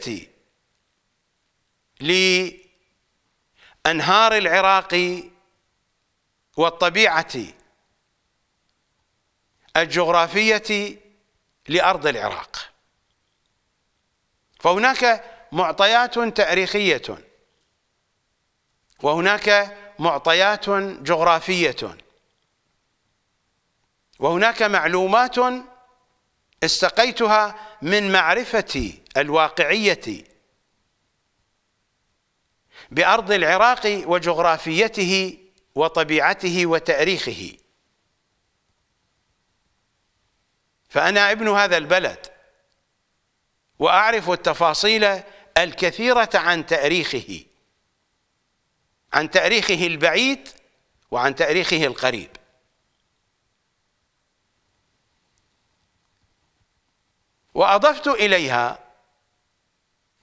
لانهار العراق والطبيعه الجغرافيه لارض العراق فهناك معطيات تاريخيه وهناك معطيات جغرافية وهناك معلومات استقيتها من معرفتي الواقعية بأرض العراق وجغرافيته وطبيعته وتاريخه فأنا ابن هذا البلد وأعرف التفاصيل الكثيرة عن تاريخه عن تاريخه البعيد وعن تاريخه القريب واضفت اليها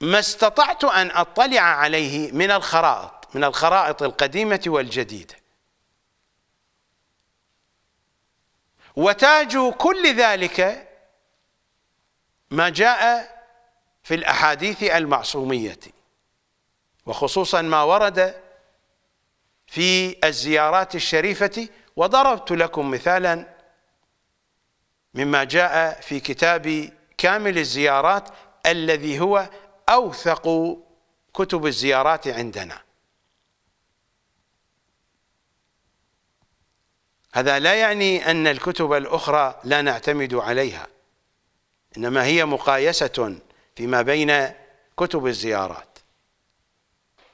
ما استطعت ان اطلع عليه من الخرائط من الخرائط القديمه والجديده وتاج كل ذلك ما جاء في الاحاديث المعصوميه وخصوصا ما ورد في الزيارات الشريفة وضربت لكم مثالا مما جاء في كتاب كامل الزيارات الذي هو أوثق كتب الزيارات عندنا هذا لا يعني أن الكتب الأخرى لا نعتمد عليها إنما هي مقايسة فيما بين كتب الزيارات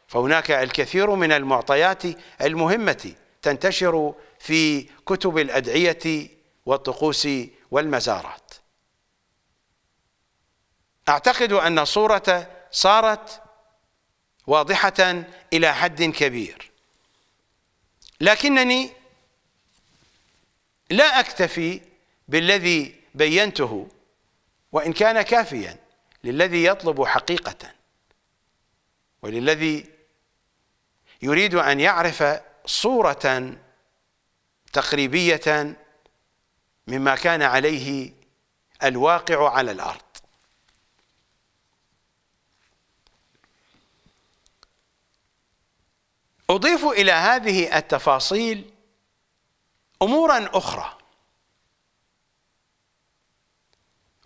فهناك الكثير من المعطيات المهمة تنتشر في كتب الأدعية والطقوس والمزارات أعتقد أن الصورة صارت واضحة إلى حد كبير لكنني لا أكتفي بالذي بينته وإن كان كافيا للذي يطلب حقيقة وللذي يريد أن يعرف صورة تقريبية مما كان عليه الواقع على الأرض أضيف إلى هذه التفاصيل أمورا أخرى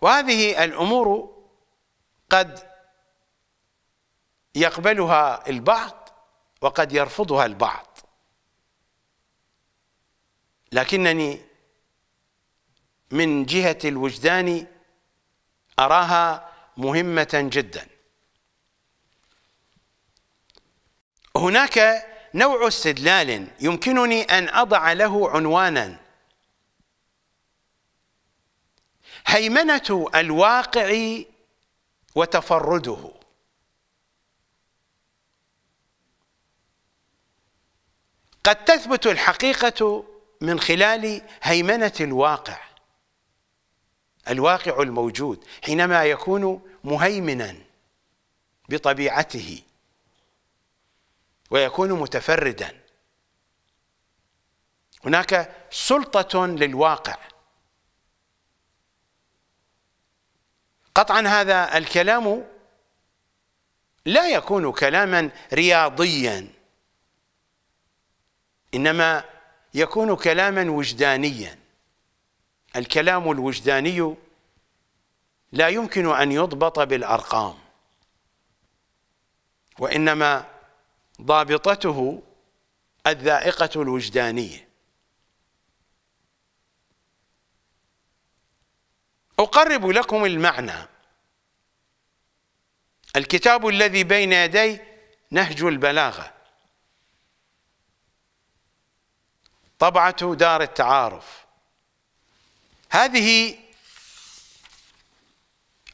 وهذه الأمور قد يقبلها البعض وقد يرفضها البعض لكنني من جهة الوجدان أراها مهمة جدا هناك نوع استدلال يمكنني أن أضع له عنوانا هيمنة الواقع وتفرده قد تثبت الحقيقة من خلال هيمنة الواقع الواقع الموجود حينما يكون مهيمنا بطبيعته ويكون متفردا هناك سلطة للواقع قطعا هذا الكلام لا يكون كلاما رياضيا إنما يكون كلاما وجدانيا الكلام الوجداني لا يمكن أن يضبط بالأرقام وإنما ضابطته الذائقة الوجدانية أقرب لكم المعنى الكتاب الذي بين يدي نهج البلاغة طبعة دار التعارف هذه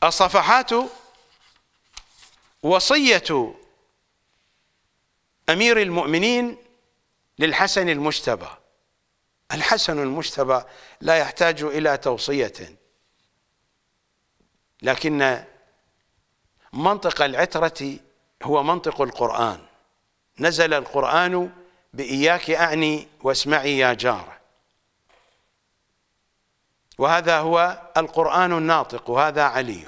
الصفحات وصية أمير المؤمنين للحسن المجتبى الحسن المجتبى لا يحتاج إلى توصية لكن منطق العترة هو منطق القرآن نزل القرآن بإياك أعني واسمعي يا جارة وهذا هو القرآن الناطق وهذا علي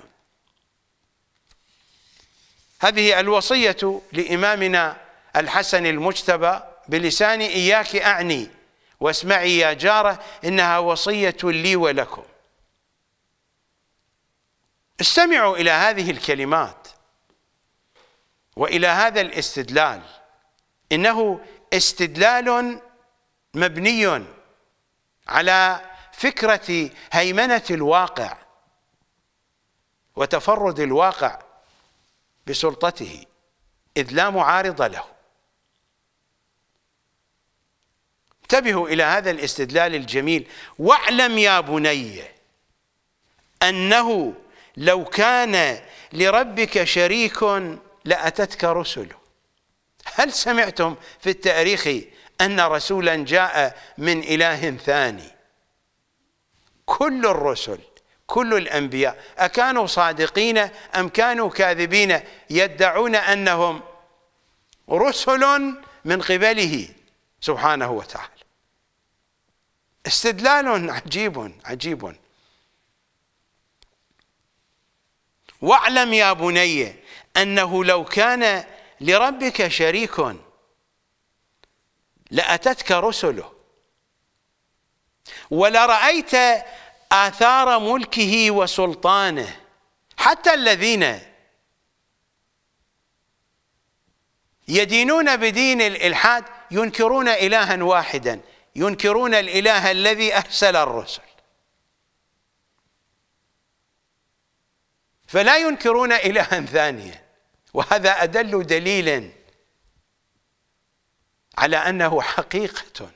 هذه الوصية لإمامنا الحسن المجتبى بلسان إياك أعني واسمعي يا جارة إنها وصية لي ولكم استمعوا إلى هذه الكلمات وإلى هذا الاستدلال إنه استدلال مبني على فكرة هيمنة الواقع وتفرد الواقع بسلطته إذ لا معارض له انتبهوا إلى هذا الاستدلال الجميل واعلم يا بني أنه لو كان لربك شريك لأتتك رسله هل سمعتم في التاريخ أن رسولا جاء من إله ثاني كل الرسل كل الأنبياء أكانوا صادقين أم كانوا كاذبين يدعون أنهم رسل من قبله سبحانه وتعالى استدلال عجيب عجيب واعلم يا بني أنه لو كان لربك شريك لأتتك رسله ولرأيت آثار ملكه وسلطانه حتى الذين يدينون بدين الإلحاد ينكرون إلها واحدا ينكرون الإله الذي أرسل الرسل فلا ينكرون إلها ثانيا وهذا أدل دليل على أنه حقيقة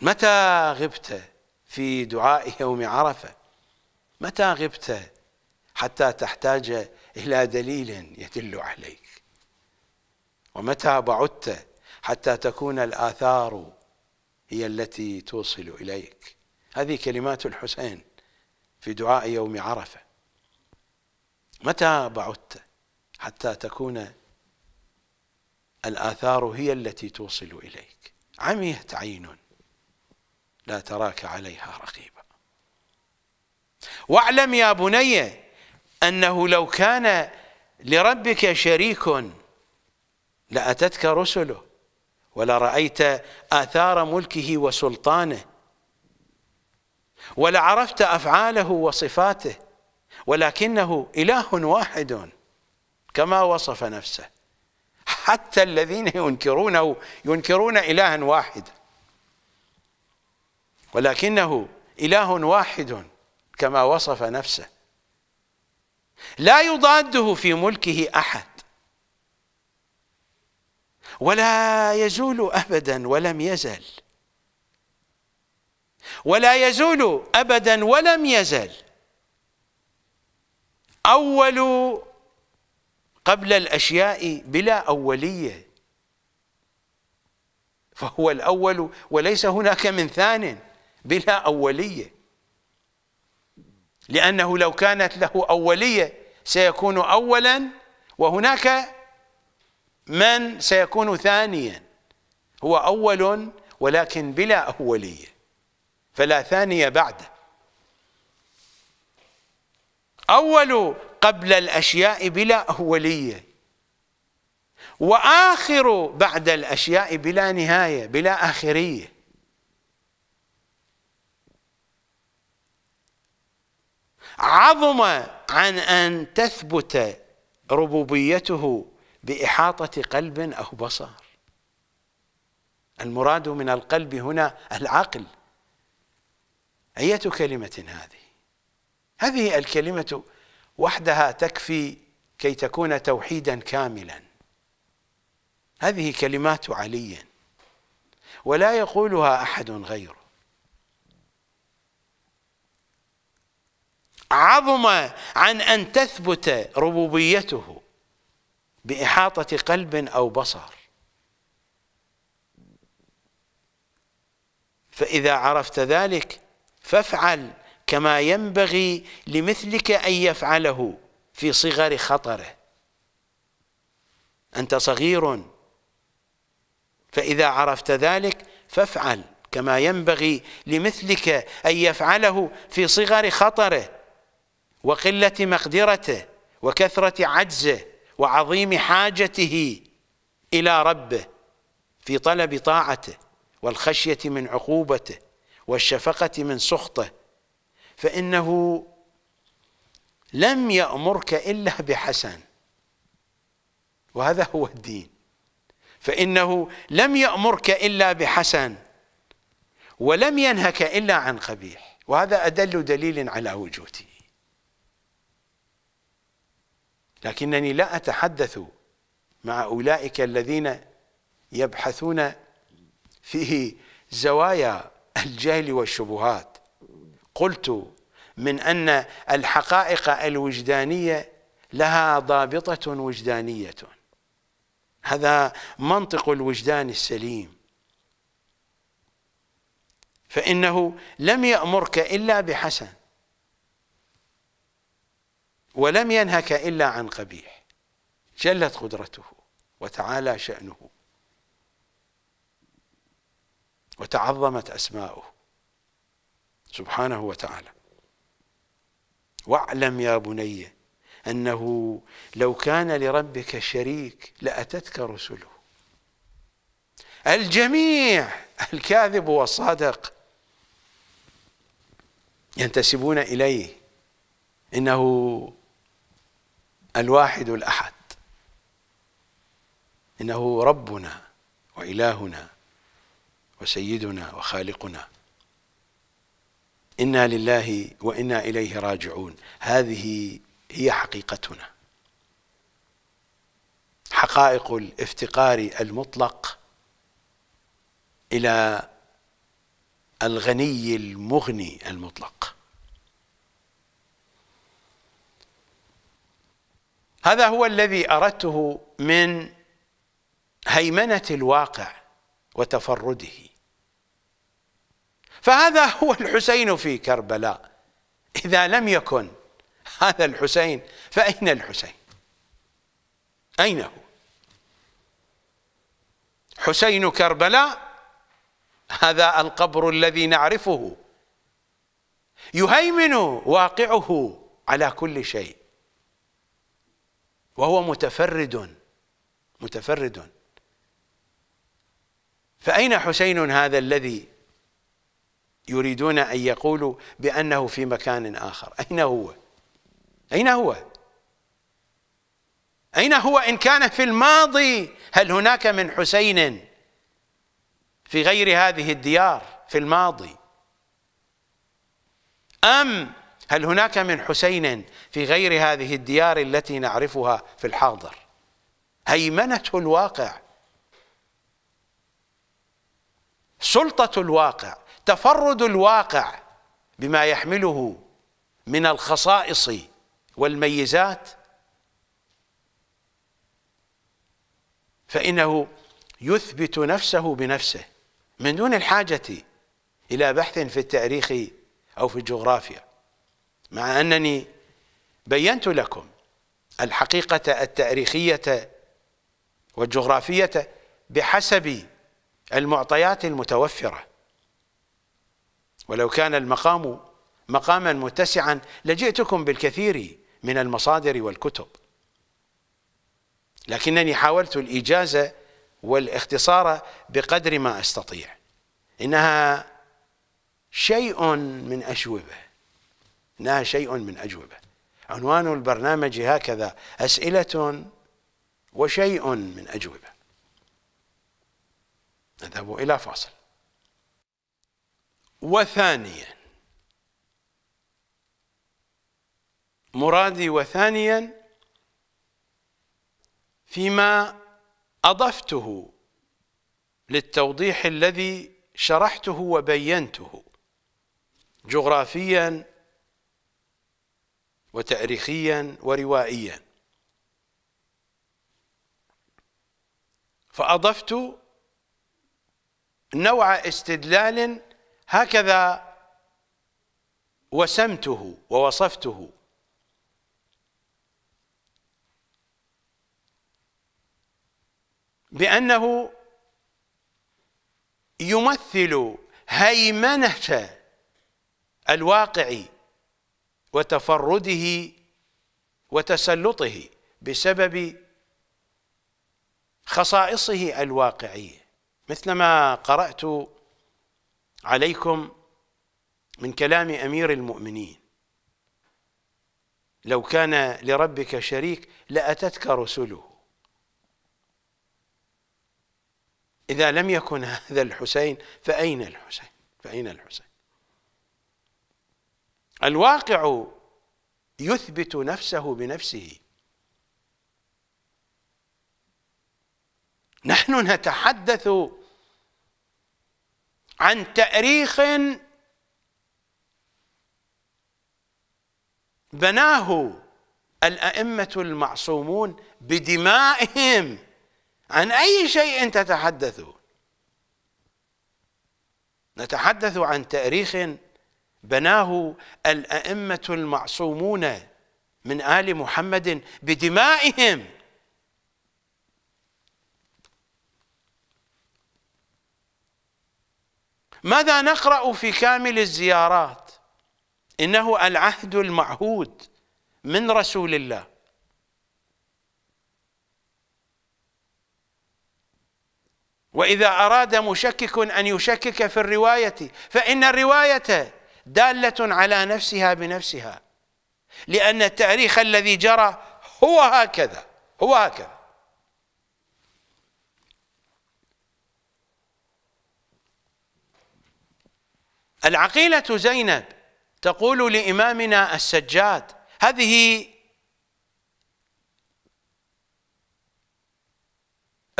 متى غبت في دعاء يوم عرفة متى غبت حتى تحتاج إلى دليل يدل عليك ومتى بعدت حتى تكون الآثار هي التي توصل إليك هذه كلمات الحسين في دعاء يوم عرفة متى بعدت حتى تكون الآثار هي التي توصل إليك عميت عين لا تراك عليها رقيبا واعلم يا بني أنه لو كان لربك شريك لأتتك رسله ولرأيت آثار ملكه وسلطانه ولعرفت أفعاله وصفاته ولكنه إله واحد كما وصف نفسه حتى الذين ينكرونه ينكرون إلها واحدا ولكنه إله واحد كما وصف نفسه لا يضاده في ملكه أحد ولا يزول أبدا ولم يزل ولا يزول أبدا ولم يزل أول قبل الأشياء بلا أولية فهو الأول وليس هناك من ثان بلا أولية لأنه لو كانت له أولية سيكون أولا وهناك من سيكون ثانيا هو أول ولكن بلا أولية فلا ثاني بعده أول قبل الأشياء بلا أولية وآخر بعد الأشياء بلا نهاية بلا آخرية عظم عن أن تثبت ربوبيته بإحاطة قلب أو بصر المراد من القلب هنا العقل أية كلمة هذه هذه الكلمة وحدها تكفي كي تكون توحيدا كاملا هذه كلمات علي ولا يقولها أحد غيره عظم عن أن تثبت ربوبيته بإحاطة قلب أو بصر فإذا عرفت ذلك فافعل كما ينبغي لمثلك أن يفعله في صغر خطره أنت صغير فإذا عرفت ذلك فافعل كما ينبغي لمثلك أن يفعله في صغر خطره وقلة مقدرته وكثرة عجزه وعظيم حاجته إلى ربه في طلب طاعته والخشية من عقوبته والشفقة من سخطه فإنه لم يأمرك إلا بحسن وهذا هو الدين فإنه لم يأمرك إلا بحسن ولم ينهك إلا عن قبيح وهذا أدل دليل على وجوده لكنني لا أتحدث مع أولئك الذين يبحثون في زوايا الجهل والشبهات قلت من أن الحقائق الوجدانية لها ضابطة وجدانية هذا منطق الوجدان السليم فإنه لم يأمرك إلا بحسن ولم ينهك إلا عن قبيح جلت قدرته وتعالى شأنه وتعظمت أسماؤه سبحانه وتعالى واعلم يا بني أنه لو كان لربك شريك لأتتك رسله الجميع الكاذب والصادق ينتسبون إليه إنه الواحد الأحد إنه ربنا وإلهنا وسيدنا وخالقنا انا لله وانا اليه راجعون هذه هي حقيقتنا حقائق الافتقار المطلق الى الغني المغني المطلق هذا هو الذي اردته من هيمنه الواقع وتفرده فهذا هو الحسين في كربلاء إذا لم يكن هذا الحسين فأين الحسين أين هو حسين كربلاء هذا القبر الذي نعرفه يهيمن واقعه على كل شيء وهو متفرد متفرد فأين حسين هذا الذي يريدون أن يقولوا بأنه في مكان آخر أين هو أين هو أين هو إن كان في الماضي هل هناك من حسين في غير هذه الديار في الماضي أم هل هناك من حسين في غير هذه الديار التي نعرفها في الحاضر هيمنة الواقع سلطة الواقع تفرد الواقع بما يحمله من الخصائص والميزات فإنه يثبت نفسه بنفسه من دون الحاجة إلى بحث في التاريخ أو في الجغرافيا مع أنني بينت لكم الحقيقة التاريخية والجغرافية بحسب المعطيات المتوفرة ولو كان المقام مقاما متسعا لجئتكم بالكثير من المصادر والكتب لكنني حاولت الإجازة والاختصار بقدر ما أستطيع إنها شيء من أجوبة إنها شيء من أجوبة عنوان البرنامج هكذا أسئلة وشيء من أجوبة نذهب إلى فاصل وثانيا مرادي وثانيا فيما أضفته للتوضيح الذي شرحته وبينته جغرافيا وتاريخيا وروائيا فأضفت نوع استدلال هكذا وسمته ووصفته بأنه يمثل هيمنة الواقع وتفرده وتسلطه بسبب خصائصه الواقعيه مثلما قرأت عليكم من كلام أمير المؤمنين لو كان لربك شريك لأتتك رسله إذا لم يكن هذا الحسين فأين الحسين فأين الحسين الواقع يثبت نفسه بنفسه نحن نتحدث عن تاريخ بناه الائمه المعصومون بدمائهم عن اي شيء تتحدثون نتحدث عن تاريخ بناه الائمه المعصومون من ال محمد بدمائهم ماذا نقرأ في كامل الزيارات إنه العهد المعهود من رسول الله وإذا أراد مشكك أن يشكك في الرواية فإن الرواية دالة على نفسها بنفسها لأن التاريخ الذي جرى هو هكذا هو هكذا العقيلة زينب تقول لإمامنا السجاد هذه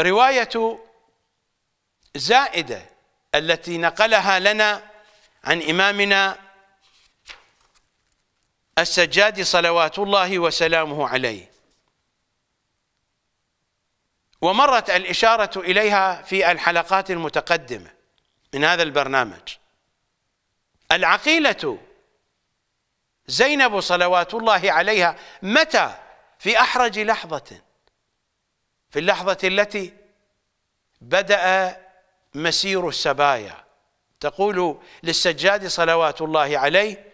رواية زائدة التي نقلها لنا عن إمامنا السجاد صلوات الله وسلامه عليه ومرت الإشارة إليها في الحلقات المتقدمة من هذا البرنامج العقيلة زينب صلوات الله عليها متى في أحرج لحظة في اللحظة التي بدأ مسير السبايا تقول للسجاد صلوات الله عليه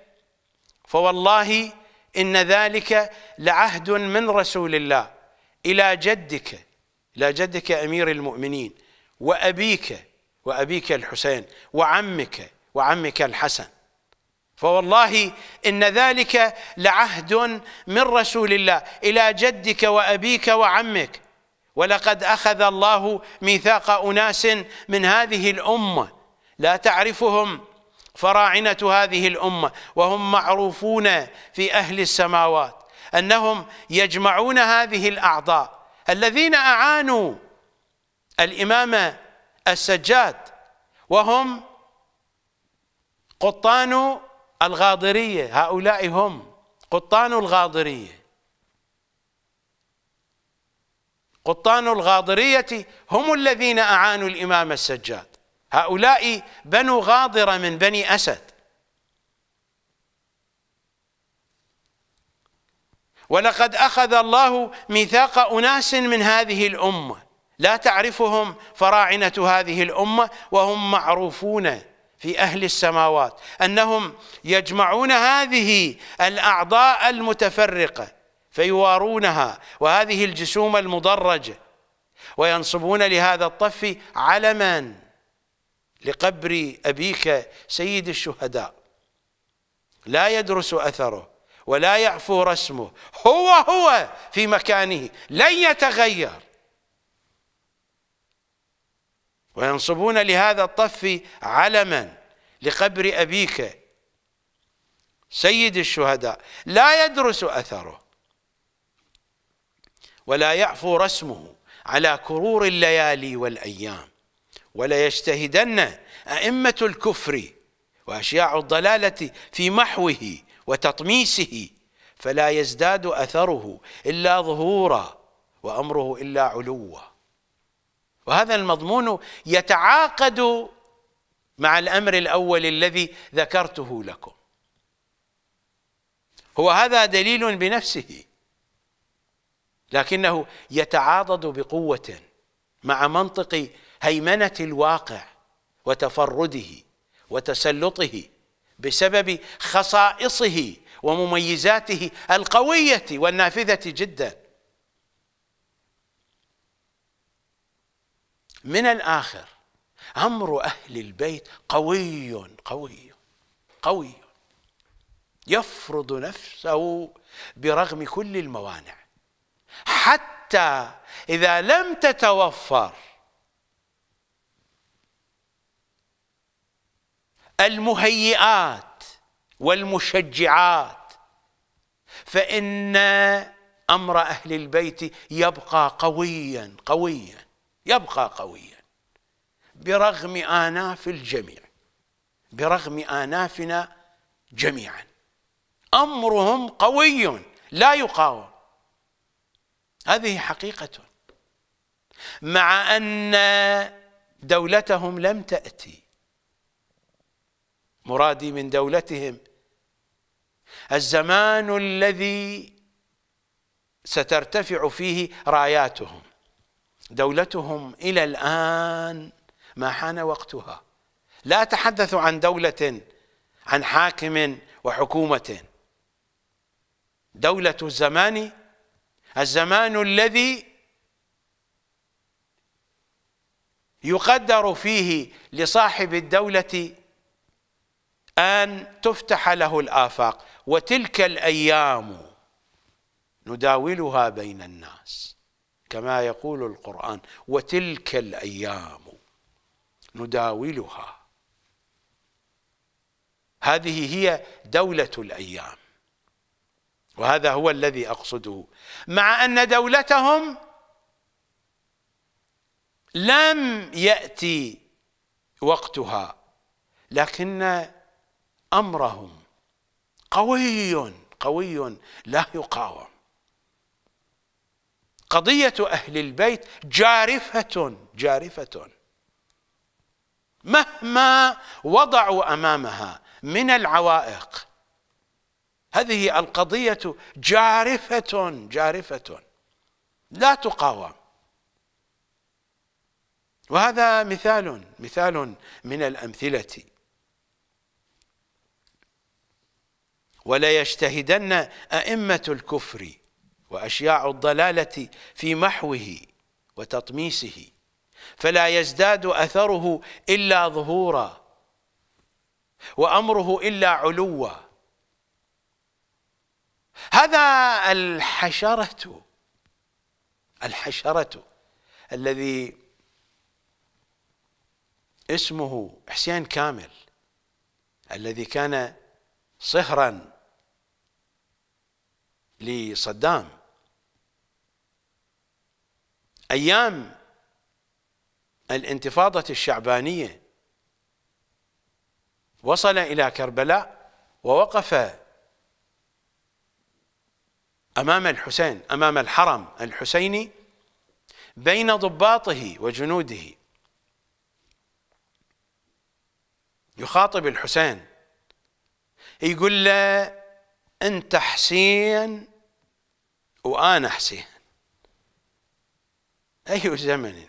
فوالله إن ذلك لعهد من رسول الله إلى جدك إلى جدك أمير المؤمنين وأبيك وأبيك الحسين وعمك وعمك الحسن فوالله ان ذلك لعهد من رسول الله الى جدك وابيك وعمك ولقد اخذ الله ميثاق اناس من هذه الامه لا تعرفهم فراعنه هذه الامه وهم معروفون في اهل السماوات انهم يجمعون هذه الاعضاء الذين اعانوا الامام السجاد وهم قطان الغاضرية هؤلاء هم قطان الغاضرية قطان الغاضرية هم الذين أعانوا الإمام السجاد هؤلاء بنو غاضرة من بني أسد ولقد أخذ الله ميثاق أناس من هذه الأمة لا تعرفهم فراعنة هذه الأمة وهم معروفون في أهل السماوات أنهم يجمعون هذه الأعضاء المتفرقة فيوارونها وهذه الجسوم المدرجة وينصبون لهذا الطف علما لقبر أبيك سيد الشهداء لا يدرس أثره ولا يعفو رسمه هو هو في مكانه لن يتغير وينصبون لهذا الطف علما لقبر أبيك سيد الشهداء لا يدرس أثره ولا يعفو رسمه على كرور الليالي والأيام وليجتهدن أئمة الكفر وأشياع الضلالة في محوه وتطميسه فلا يزداد أثره إلا ظهورا وأمره إلا علوا وهذا المضمون يتعاقد مع الامر الاول الذي ذكرته لكم هو هذا دليل بنفسه لكنه يتعاضد بقوه مع منطق هيمنه الواقع وتفرده وتسلطه بسبب خصائصه ومميزاته القويه والنافذه جدا من الآخر أمر أهل البيت قوي قوي قوي يفرض نفسه برغم كل الموانع حتى إذا لم تتوفر المهيئات والمشجعات فإن أمر أهل البيت يبقى قويا قويا يبقى قويا برغم آناف الجميع برغم آنافنا جميعا أمرهم قوي لا يقاوم هذه حقيقة مع أن دولتهم لم تأتي مرادي من دولتهم الزمان الذي سترتفع فيه راياتهم دولتهم إلى الآن ما حان وقتها لا أتحدث عن دولة عن حاكم وحكومة دولة الزمان الزمان الذي يقدر فيه لصاحب الدولة أن تفتح له الآفاق وتلك الأيام نداولها بين الناس كما يقول القرآن وتلك الأيام نداولها هذه هي دولة الأيام وهذا هو الذي أقصده مع أن دولتهم لم يأتي وقتها لكن أمرهم قوي قوي لا يقاوم قضية أهل البيت جارفة جارفة مهما وضعوا أمامها من العوائق هذه القضية جارفة جارفة لا تقاوم وهذا مثال مثال من الأمثلة وليجتهدن أئمة الكفر وأشياع الضلالة في محوه وتطميسه فلا يزداد أثره إلا ظهورا وأمره إلا علوا هذا الحشرة الحشرة الذي اسمه حسين كامل الذي كان صهرا لصدام أيام الانتفاضة الشعبانية وصل إلى كربلاء ووقف أمام الحسين أمام الحرم الحسيني بين ضباطه وجنوده يخاطب الحسين يقول له أنت حسين وأنا حسين أي زمن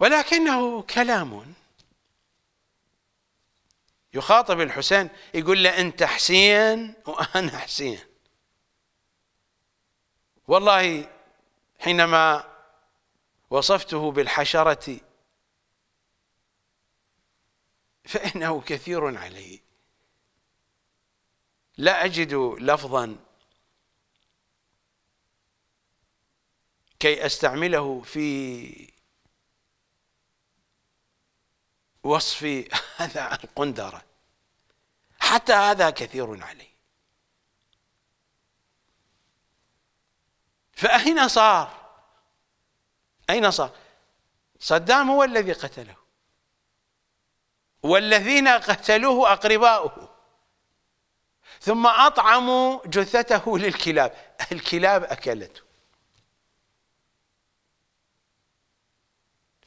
ولكنه كلام يخاطب الحسين يقول له أنت حسين وأنا حسين والله حينما وصفته بالحشرة فإنه كثير علي لا أجد لفظا كي استعمله في وصف هذا القندرة حتى هذا كثير علي فأين صار أين صار صدام هو الذي قتله والذين قتلوه أقرباؤه ثم أطعموا جثته للكلاب الكلاب أكلته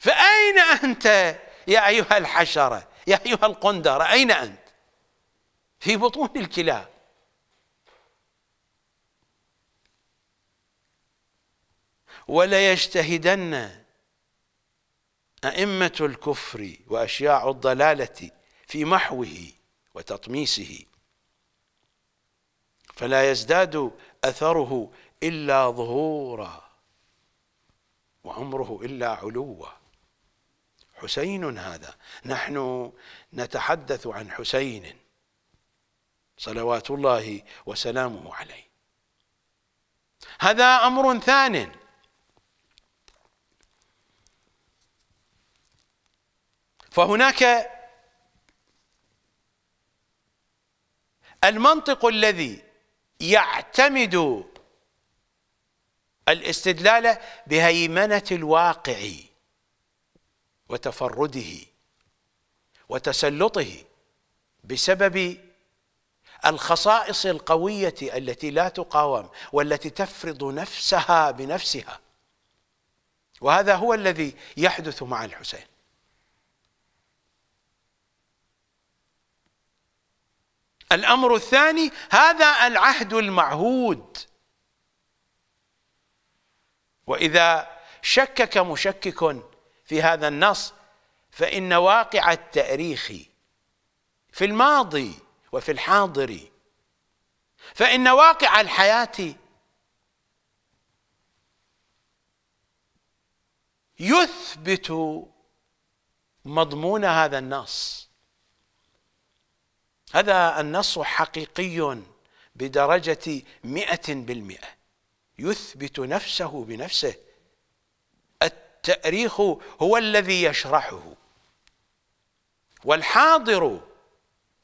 فأين أنت يا أيها الحشرة يا أيها القندرة أين أنت في بطون الكلاب وليجتهدن أئمة الكفر وأشياع الضلالة في محوه وتطميسه فلا يزداد أثره إلا ظهورا وعمره إلا علوا حسين هذا نحن نتحدث عن حسين صلوات الله وسلامه عليه هذا أمر ثان فهناك المنطق الذي يعتمد الاستدلال بهيمنة الواقعي وتفرده وتسلطه بسبب الخصائص القويه التي لا تقاوم والتي تفرض نفسها بنفسها وهذا هو الذي يحدث مع الحسين الامر الثاني هذا العهد المعهود واذا شكك مشكك في هذا النص فإن واقع التاريخ في الماضي وفي الحاضر فإن واقع الحياة يثبت مضمون هذا النص هذا النص حقيقي بدرجة مئة بالمئة يثبت نفسه بنفسه التأريخ هو الذي يشرحه والحاضر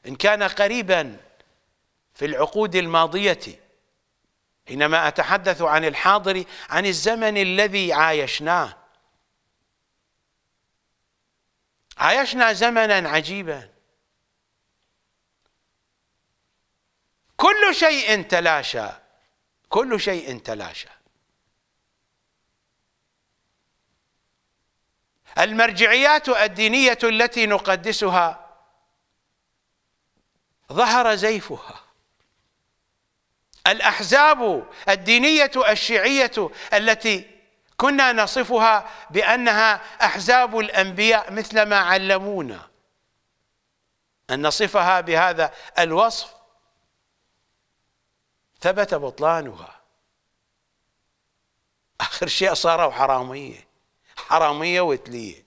إن كان قريبا في العقود الماضية حينما أتحدث عن الحاضر عن الزمن الذي عايشناه عايشنا زمنا عجيبا كل شيء تلاشى كل شيء تلاشى المرجعيات الدينية التي نقدسها ظهر زيفها الأحزاب الدينية الشيعية التي كنا نصفها بأنها أحزاب الأنبياء مثل ما علمونا أن نصفها بهذا الوصف ثبت بطلانها آخر شيء صاروا حرامية حراميه وتليه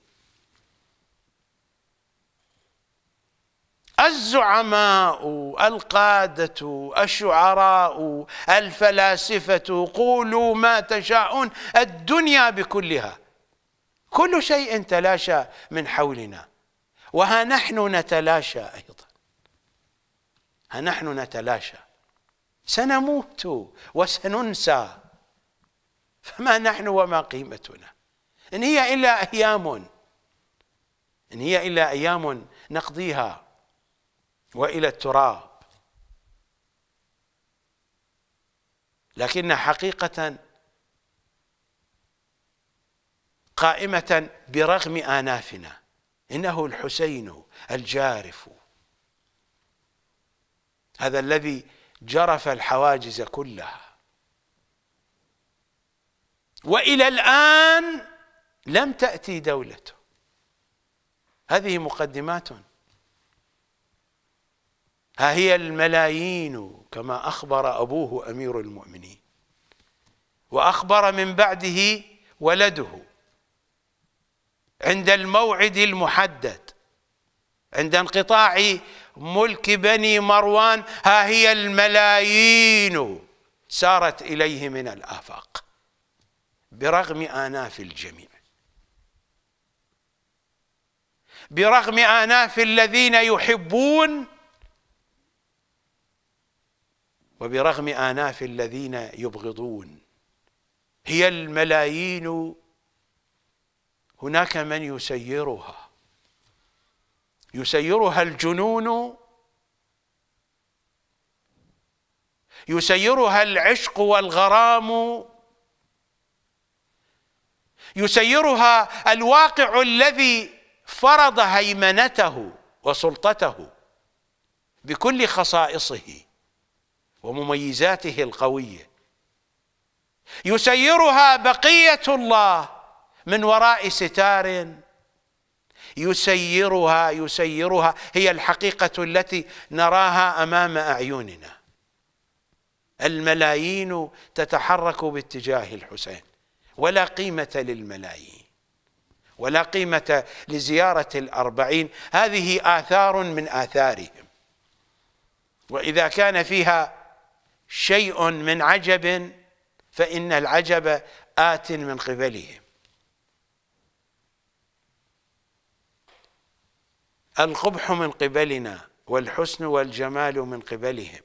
الزعماء القادة الشعراء الفلاسفة قولوا ما تشاءون الدنيا بكلها كل شيء تلاشى من حولنا وها نحن نتلاشى أيضا ها نحن نتلاشى سنموت وسننسى فما نحن وما قيمتنا إن هي إلا أيام إن هي إلا أيام نقضيها وإلى التراب لكن حقيقة قائمة برغم آنافنا إنه الحسين الجارف هذا الذي جرف الحواجز كلها وإلى الآن لم تأتي دولته هذه مقدمات ها هي الملايين كما أخبر أبوه أمير المؤمنين وأخبر من بعده ولده عند الموعد المحدد عند انقطاع ملك بني مروان ها هي الملايين سارت إليه من الآفاق برغم آناف الجميع برغم اناف الذين يحبون وبرغم اناف الذين يبغضون هي الملايين هناك من يسيرها يسيرها الجنون يسيرها العشق والغرام يسيرها الواقع الذي فرض هيمنته وسلطته بكل خصائصه ومميزاته القويه يسيرها بقيه الله من وراء ستار يسيرها يسيرها هي الحقيقه التي نراها امام اعيننا الملايين تتحرك باتجاه الحسين ولا قيمه للملايين ولا قيمة لزيارة الأربعين هذه آثار من آثارهم وإذا كان فيها شيء من عجب فإن العجب آت من قبلهم القبح من قبلنا والحسن والجمال من قبلهم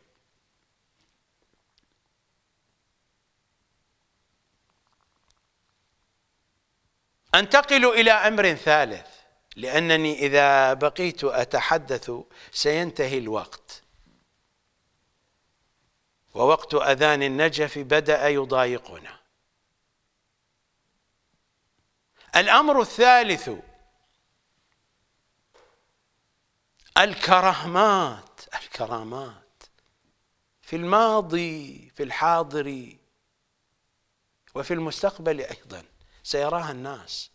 انتقل الى امر ثالث لانني اذا بقيت اتحدث سينتهي الوقت ووقت اذان النجف بدا يضايقنا الامر الثالث الكرامات الكرامات في الماضي في الحاضر وفي المستقبل ايضا سيراها الناس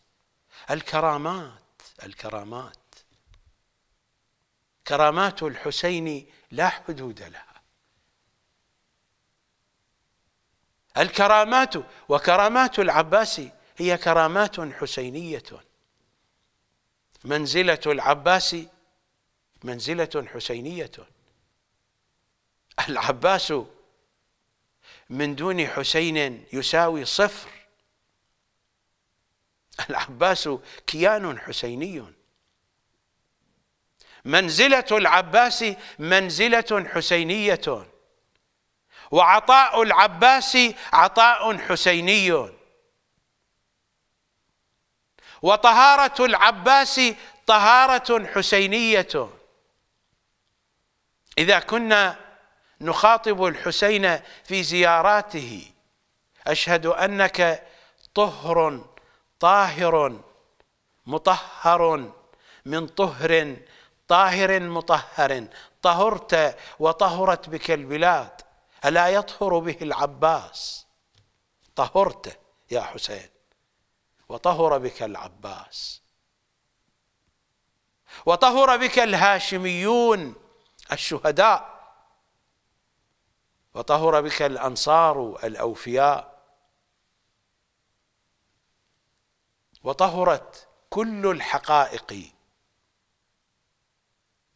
الكرامات الكرامات كرامات الحسين لا حدود لها الكرامات وكرامات العباس هي كرامات حسينية منزلة العباس منزلة حسينية العباس من دون حسين يساوي صفر العباس كيان حسيني منزلة العباس منزلة حسينية وعطاء العباس عطاء حسيني وطهارة العباس طهارة حسينية إذا كنا نخاطب الحسين في زياراته أشهد أنك طهر طاهر مطهر من طهر طاهر مطهر طهرت وطهرت بك البلاد ألا يطهر به العباس طهرت يا حسين وطهر بك العباس وطهر بك الهاشميون الشهداء وطهر بك الأنصار الأوفياء وطهرت كل الحقائق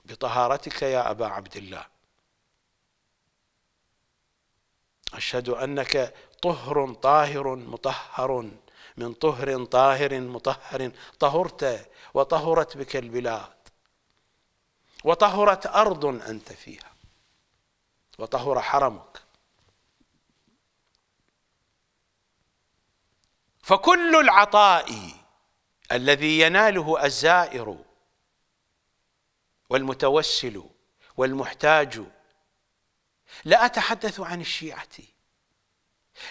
بطهارتك يا ابا عبد الله اشهد انك طهر طاهر مطهر من طهر طاهر مطهر طهرت وطهرت بك البلاد وطهرت ارض انت فيها وطهر حرمك فكل العطاء الذي يناله الزائر والمتوسل والمحتاج لا أتحدث عن الشيعة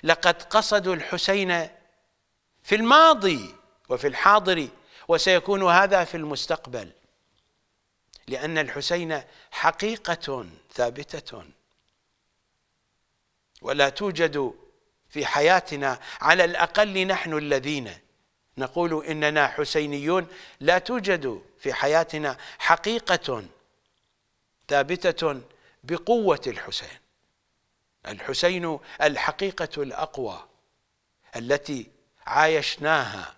لقد قصدوا الحسين في الماضي وفي الحاضر وسيكون هذا في المستقبل لأن الحسين حقيقة ثابتة ولا توجد في حياتنا على الأقل نحن الذين نقول إننا حسينيون لا توجد في حياتنا حقيقة ثابتة بقوة الحسين الحسين الحقيقة الأقوى التي عايشناها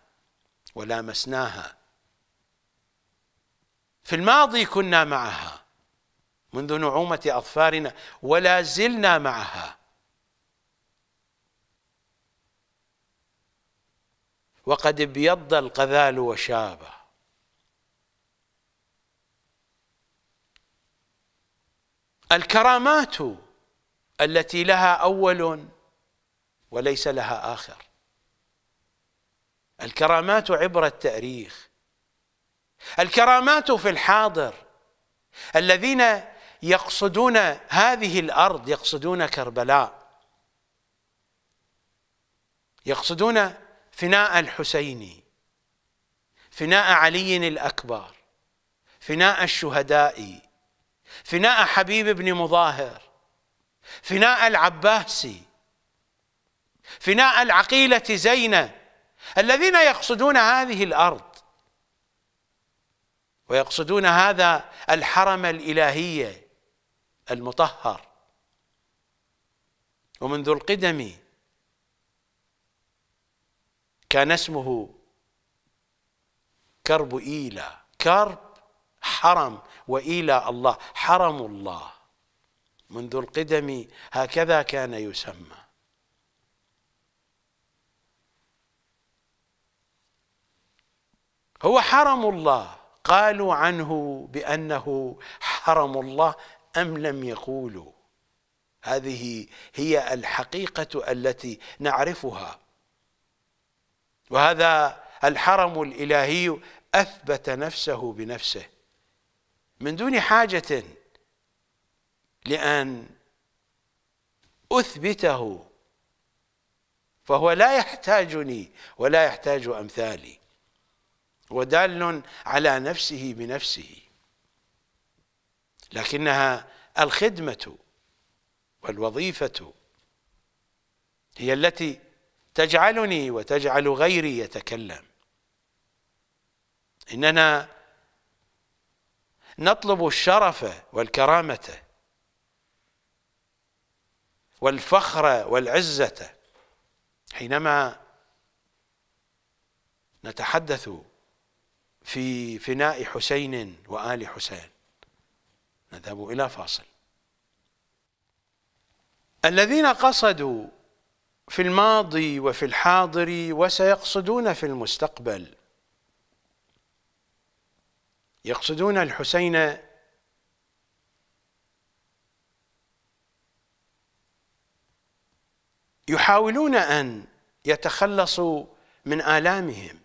ولامسناها في الماضي كنا معها منذ نعومة أظفارنا ولا زلنا معها وقد ابيض القذال وشابه الكرامات التي لها أول وليس لها آخر الكرامات عبر التاريخ الكرامات في الحاضر الذين يقصدون هذه الأرض يقصدون كربلاء يقصدون فناء الحسيني فناء علي الأكبر فناء الشهداء فناء حبيب بن مظاهر فناء العباسي فناء العقيلة زينة الذين يقصدون هذه الأرض ويقصدون هذا الحرم الإلهي المطهر ومنذ القدم كان اسمه كرب إيلا كرب حرم وإيلا الله حرم الله منذ القدم هكذا كان يسمى هو حرم الله قالوا عنه بأنه حرم الله أم لم يقولوا هذه هي الحقيقة التي نعرفها وهذا الحرم الإلهي أثبت نفسه بنفسه من دون حاجة لأن أثبته فهو لا يحتاجني ولا يحتاج أمثالي ودال على نفسه بنفسه لكنها الخدمة والوظيفة هي التي تجعلني وتجعل غيري يتكلم اننا نطلب الشرف والكرامه والفخر والعزه حينما نتحدث في فناء حسين وال حسين نذهب الى فاصل الذين قصدوا في الماضي وفي الحاضر وسيقصدون في المستقبل يقصدون الحسين يحاولون أن يتخلصوا من آلامهم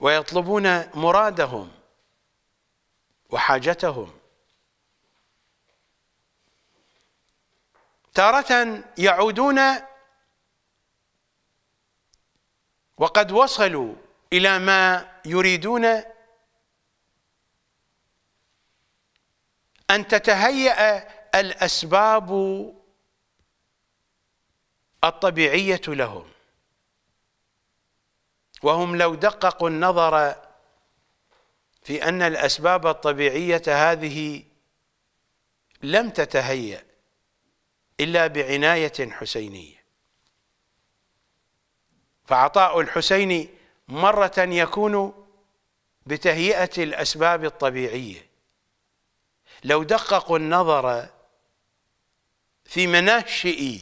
ويطلبون مرادهم وحاجتهم تارة يعودون وقد وصلوا إلى ما يريدون أن تتهيأ الأسباب الطبيعية لهم وهم لو دققوا النظر في أن الأسباب الطبيعية هذه لم تتهيأ إلا بعناية حسينية فعطاء الحسين مرة يكون بتهيئة الأسباب الطبيعية لو دققوا النظر في مناشئ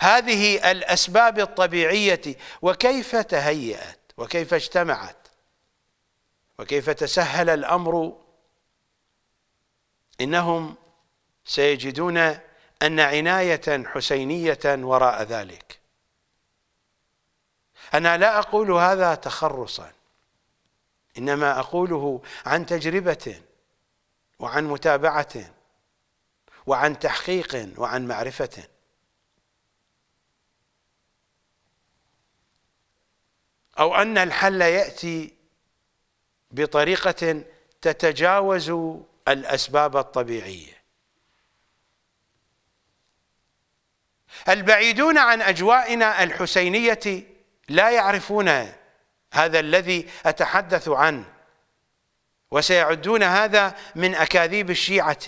هذه الأسباب الطبيعية وكيف تهيأت وكيف اجتمعت وكيف تسهل الأمر إنهم سيجدون أن عناية حسينية وراء ذلك أنا لا أقول هذا تخرصا إنما أقوله عن تجربة وعن متابعة وعن تحقيق وعن معرفة أو أن الحل يأتي بطريقة تتجاوز الأسباب الطبيعية البعيدون عن أجوائنا الحسينية لا يعرفون هذا الذي أتحدث عنه وسيعدون هذا من أكاذيب الشيعة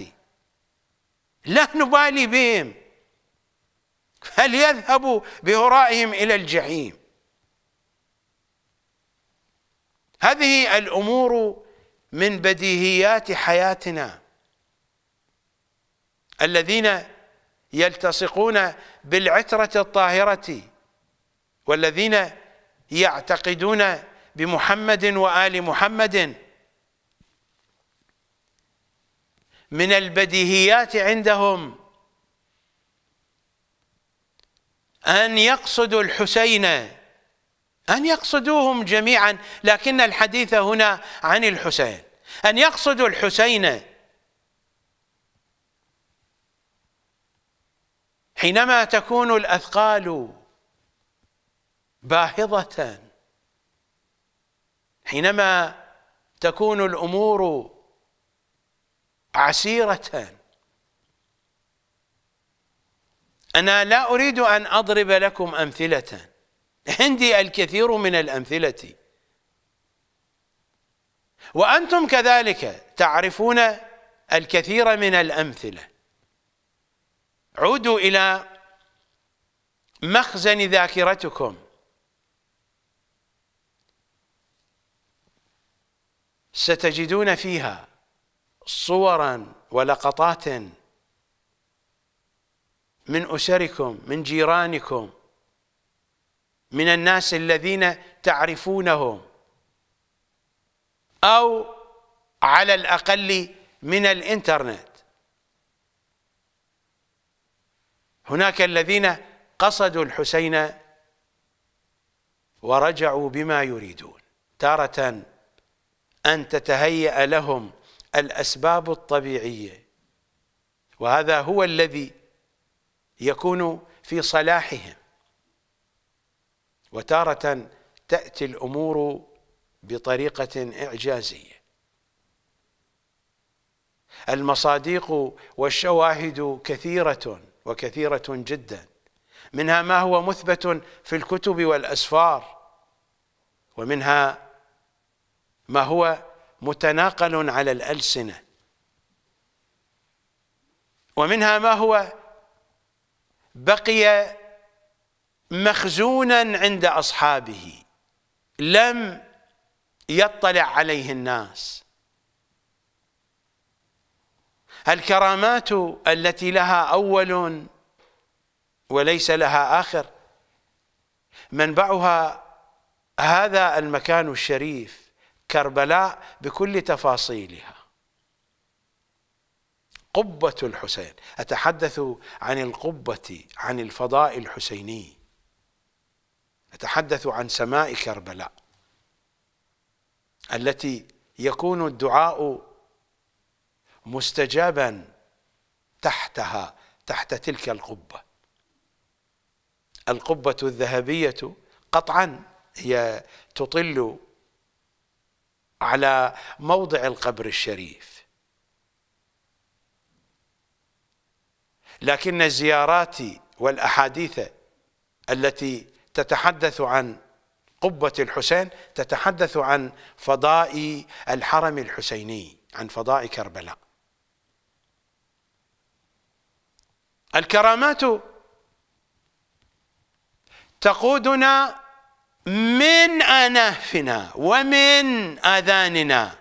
لا نبالي بهم فليذهبوا بهرائهم إلى الجحيم هذه الأمور من بديهيات حياتنا الذين يلتصقون بالعترة الطاهرة والذين يعتقدون بمحمد وآل محمد من البديهيات عندهم أن يقصدوا الحسين أن يقصدوهم جميعا لكن الحديث هنا عن الحسين أن يقصدوا الحسين حينما تكون الأثقال باهظة حينما تكون الأمور عسيرة أنا لا أريد أن أضرب لكم أمثلة عندي الكثير من الأمثلة وأنتم كذلك تعرفون الكثير من الأمثلة عودوا إلى مخزن ذاكرتكم ستجدون فيها صورا ولقطات من أسركم من جيرانكم من الناس الذين تعرفونهم أو على الأقل من الإنترنت هناك الذين قصدوا الحسين ورجعوا بما يريدون تارة أن تتهيأ لهم الأسباب الطبيعية وهذا هو الذي يكون في صلاحهم وتارة تأتي الأمور بطريقة إعجازية المصادق والشواهد كثيرة وكثيرة جدا منها ما هو مثبت في الكتب والأسفار ومنها ما هو متناقل على الألسنة ومنها ما هو بقي مخزونا عند أصحابه لم يطلع عليه الناس الكرامات التي لها أول وليس لها آخر منبعها هذا المكان الشريف كربلاء بكل تفاصيلها قبة الحسين أتحدث عن القبة عن الفضاء الحسيني أتحدث عن سماء كربلاء التي يكون الدعاء مستجابا تحتها تحت تلك القبة القبة الذهبية قطعا هي تطل على موضع القبر الشريف لكن الزيارات والأحاديث التي تتحدث عن قبة الحسين تتحدث عن فضاء الحرم الحسيني عن فضاء كربلاء الكرامات تقودنا من انافنا ومن اذاننا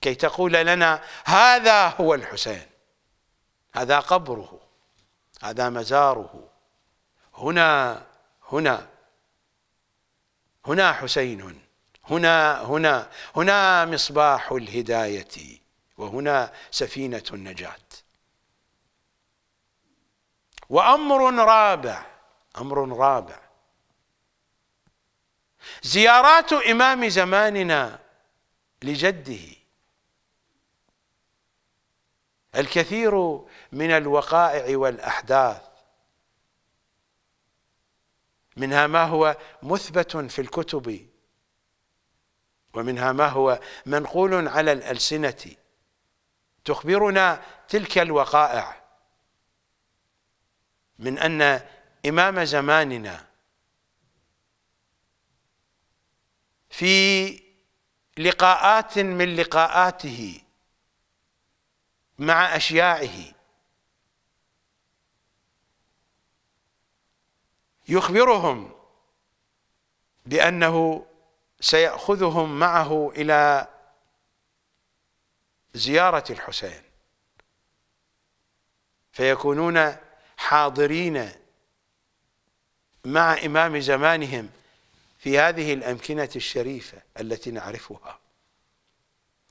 كي تقول لنا هذا هو الحسين هذا قبره هذا مزاره هنا هنا هنا حسين هنا هنا هنا مصباح الهدايه وهنا سفينه النجاه وأمر رابع أمر رابع زيارات إمام زماننا لجده الكثير من الوقائع والأحداث منها ما هو مثبت في الكتب ومنها ما هو منقول على الألسنة تخبرنا تلك الوقائع من أن إمام زماننا في لقاءات من لقاءاته مع أشياعه يخبرهم بأنه سيأخذهم معه إلى زيارة الحسين فيكونون حاضرين مع إمام زمانهم في هذه الأمكنة الشريفة التي نعرفها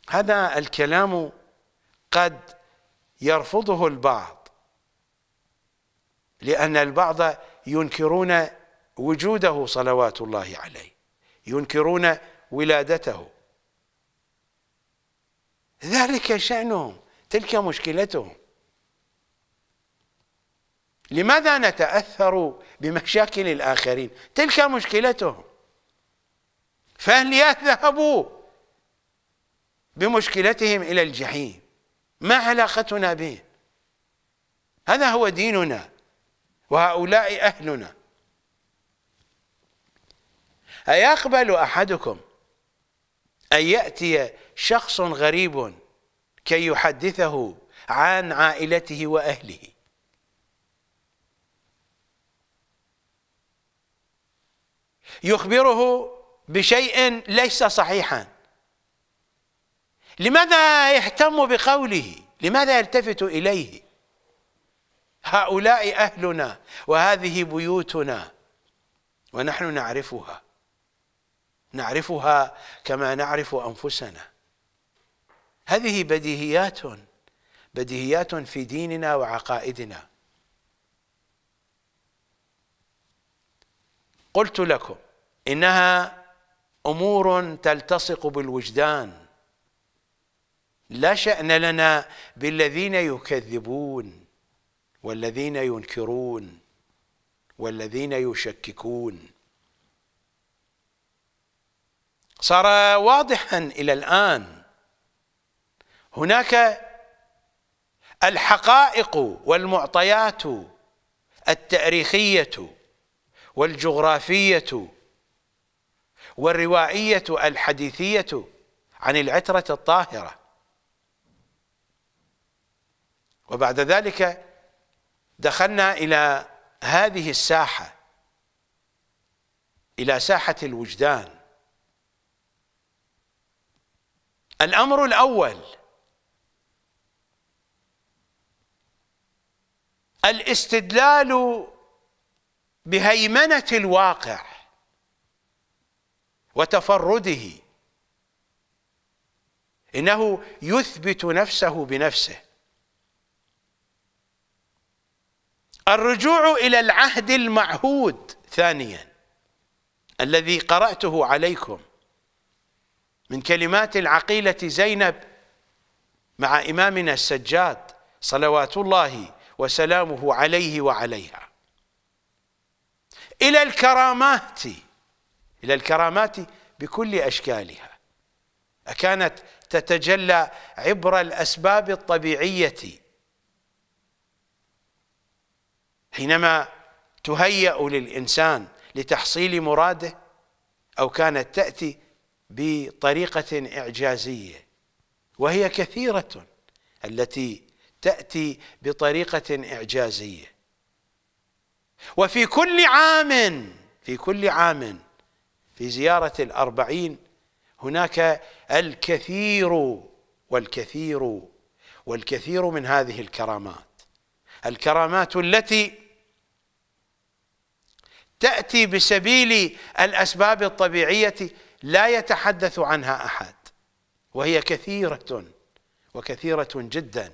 هذا الكلام قد يرفضه البعض لأن البعض ينكرون وجوده صلوات الله عليه ينكرون ولادته ذلك شأنهم تلك مشكلتهم لماذا نتاثر بمشاكل الاخرين تلك مشكلتهم فليذهبوا بمشكلتهم الى الجحيم ما علاقتنا به هذا هو ديننا وهؤلاء اهلنا ايقبل احدكم ان ياتي شخص غريب كي يحدثه عن عائلته واهله يخبره بشيء ليس صحيحا لماذا يهتم بقوله لماذا يلتفت إليه هؤلاء أهلنا وهذه بيوتنا ونحن نعرفها نعرفها كما نعرف أنفسنا هذه بديهيات بديهيات في ديننا وعقائدنا قلت لكم انها امور تلتصق بالوجدان لا شان لنا بالذين يكذبون والذين ينكرون والذين يشككون صار واضحا الى الان هناك الحقائق والمعطيات التاريخيه والجغرافيه والرواعية الحديثية عن العترة الطاهرة وبعد ذلك دخلنا إلى هذه الساحة إلى ساحة الوجدان الأمر الأول الاستدلال بهيمنة الواقع وتفرده انه يثبت نفسه بنفسه الرجوع الى العهد المعهود ثانيا الذي قراته عليكم من كلمات العقيله زينب مع امامنا السجاد صلوات الله وسلامه عليه وعليها الى الكرامات إلى الكرامات بكل أشكالها أكانت تتجلى عبر الأسباب الطبيعية حينما تهيأ للإنسان لتحصيل مراده أو كانت تأتي بطريقة إعجازية وهي كثيرة التي تأتي بطريقة إعجازية وفي كل عام في كل عام في زيارة الأربعين هناك الكثير والكثير والكثير من هذه الكرامات الكرامات التي تأتي بسبيل الأسباب الطبيعية لا يتحدث عنها أحد وهي كثيرة وكثيرة جدا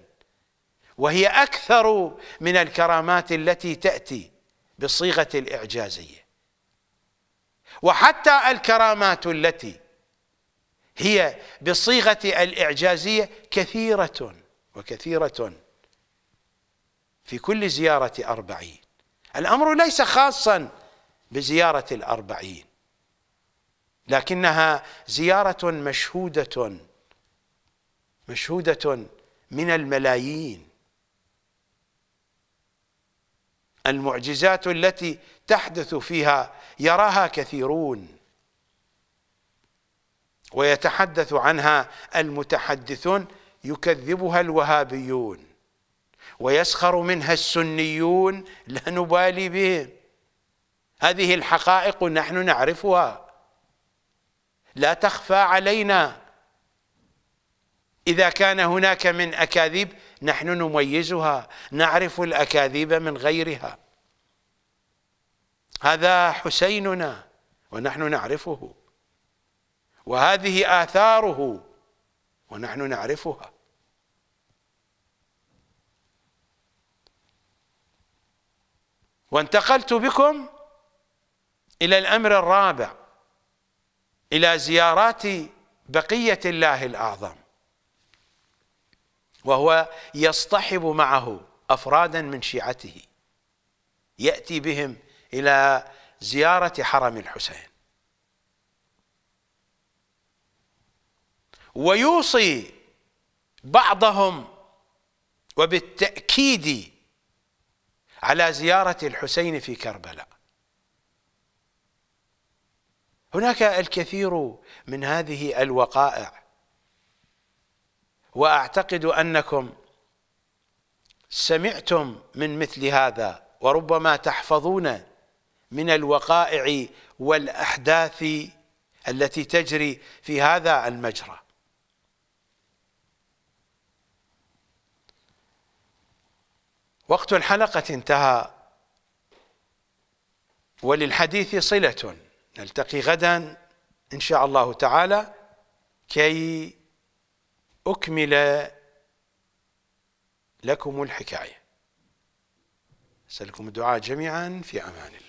وهي أكثر من الكرامات التي تأتي بالصيغة الإعجازية وحتى الكرامات التي هي بصيغة الإعجازية كثيرة وكثيرة في كل زيارة أربعين الأمر ليس خاصا بزيارة الأربعين لكنها زيارة مشهودة مشهودة من الملايين المعجزات التي تحدث فيها يراها كثيرون ويتحدث عنها المتحدثون يكذبها الوهابيون ويسخر منها السنيون لا نبالي بهم هذه الحقائق نحن نعرفها لا تخفى علينا إذا كان هناك من أكاذيب نحن نميزها نعرف الأكاذيب من غيرها هذا حسيننا ونحن نعرفه وهذه آثاره ونحن نعرفها وانتقلت بكم إلى الأمر الرابع إلى زيارات بقية الله الأعظم وهو يصطحب معه أفرادا من شيعته يأتي بهم إلى زيارة حرم الحسين ويوصي بعضهم وبالتأكيد على زيارة الحسين في كربلاء هناك الكثير من هذه الوقائع وأعتقد أنكم سمعتم من مثل هذا وربما تحفظون من الوقائع والأحداث التي تجري في هذا المجرى وقت الحلقة انتهى وللحديث صلة نلتقي غدا إن شاء الله تعالى كي أكمل لكم الحكاية أسألكم الدعاء جميعا في أمان الله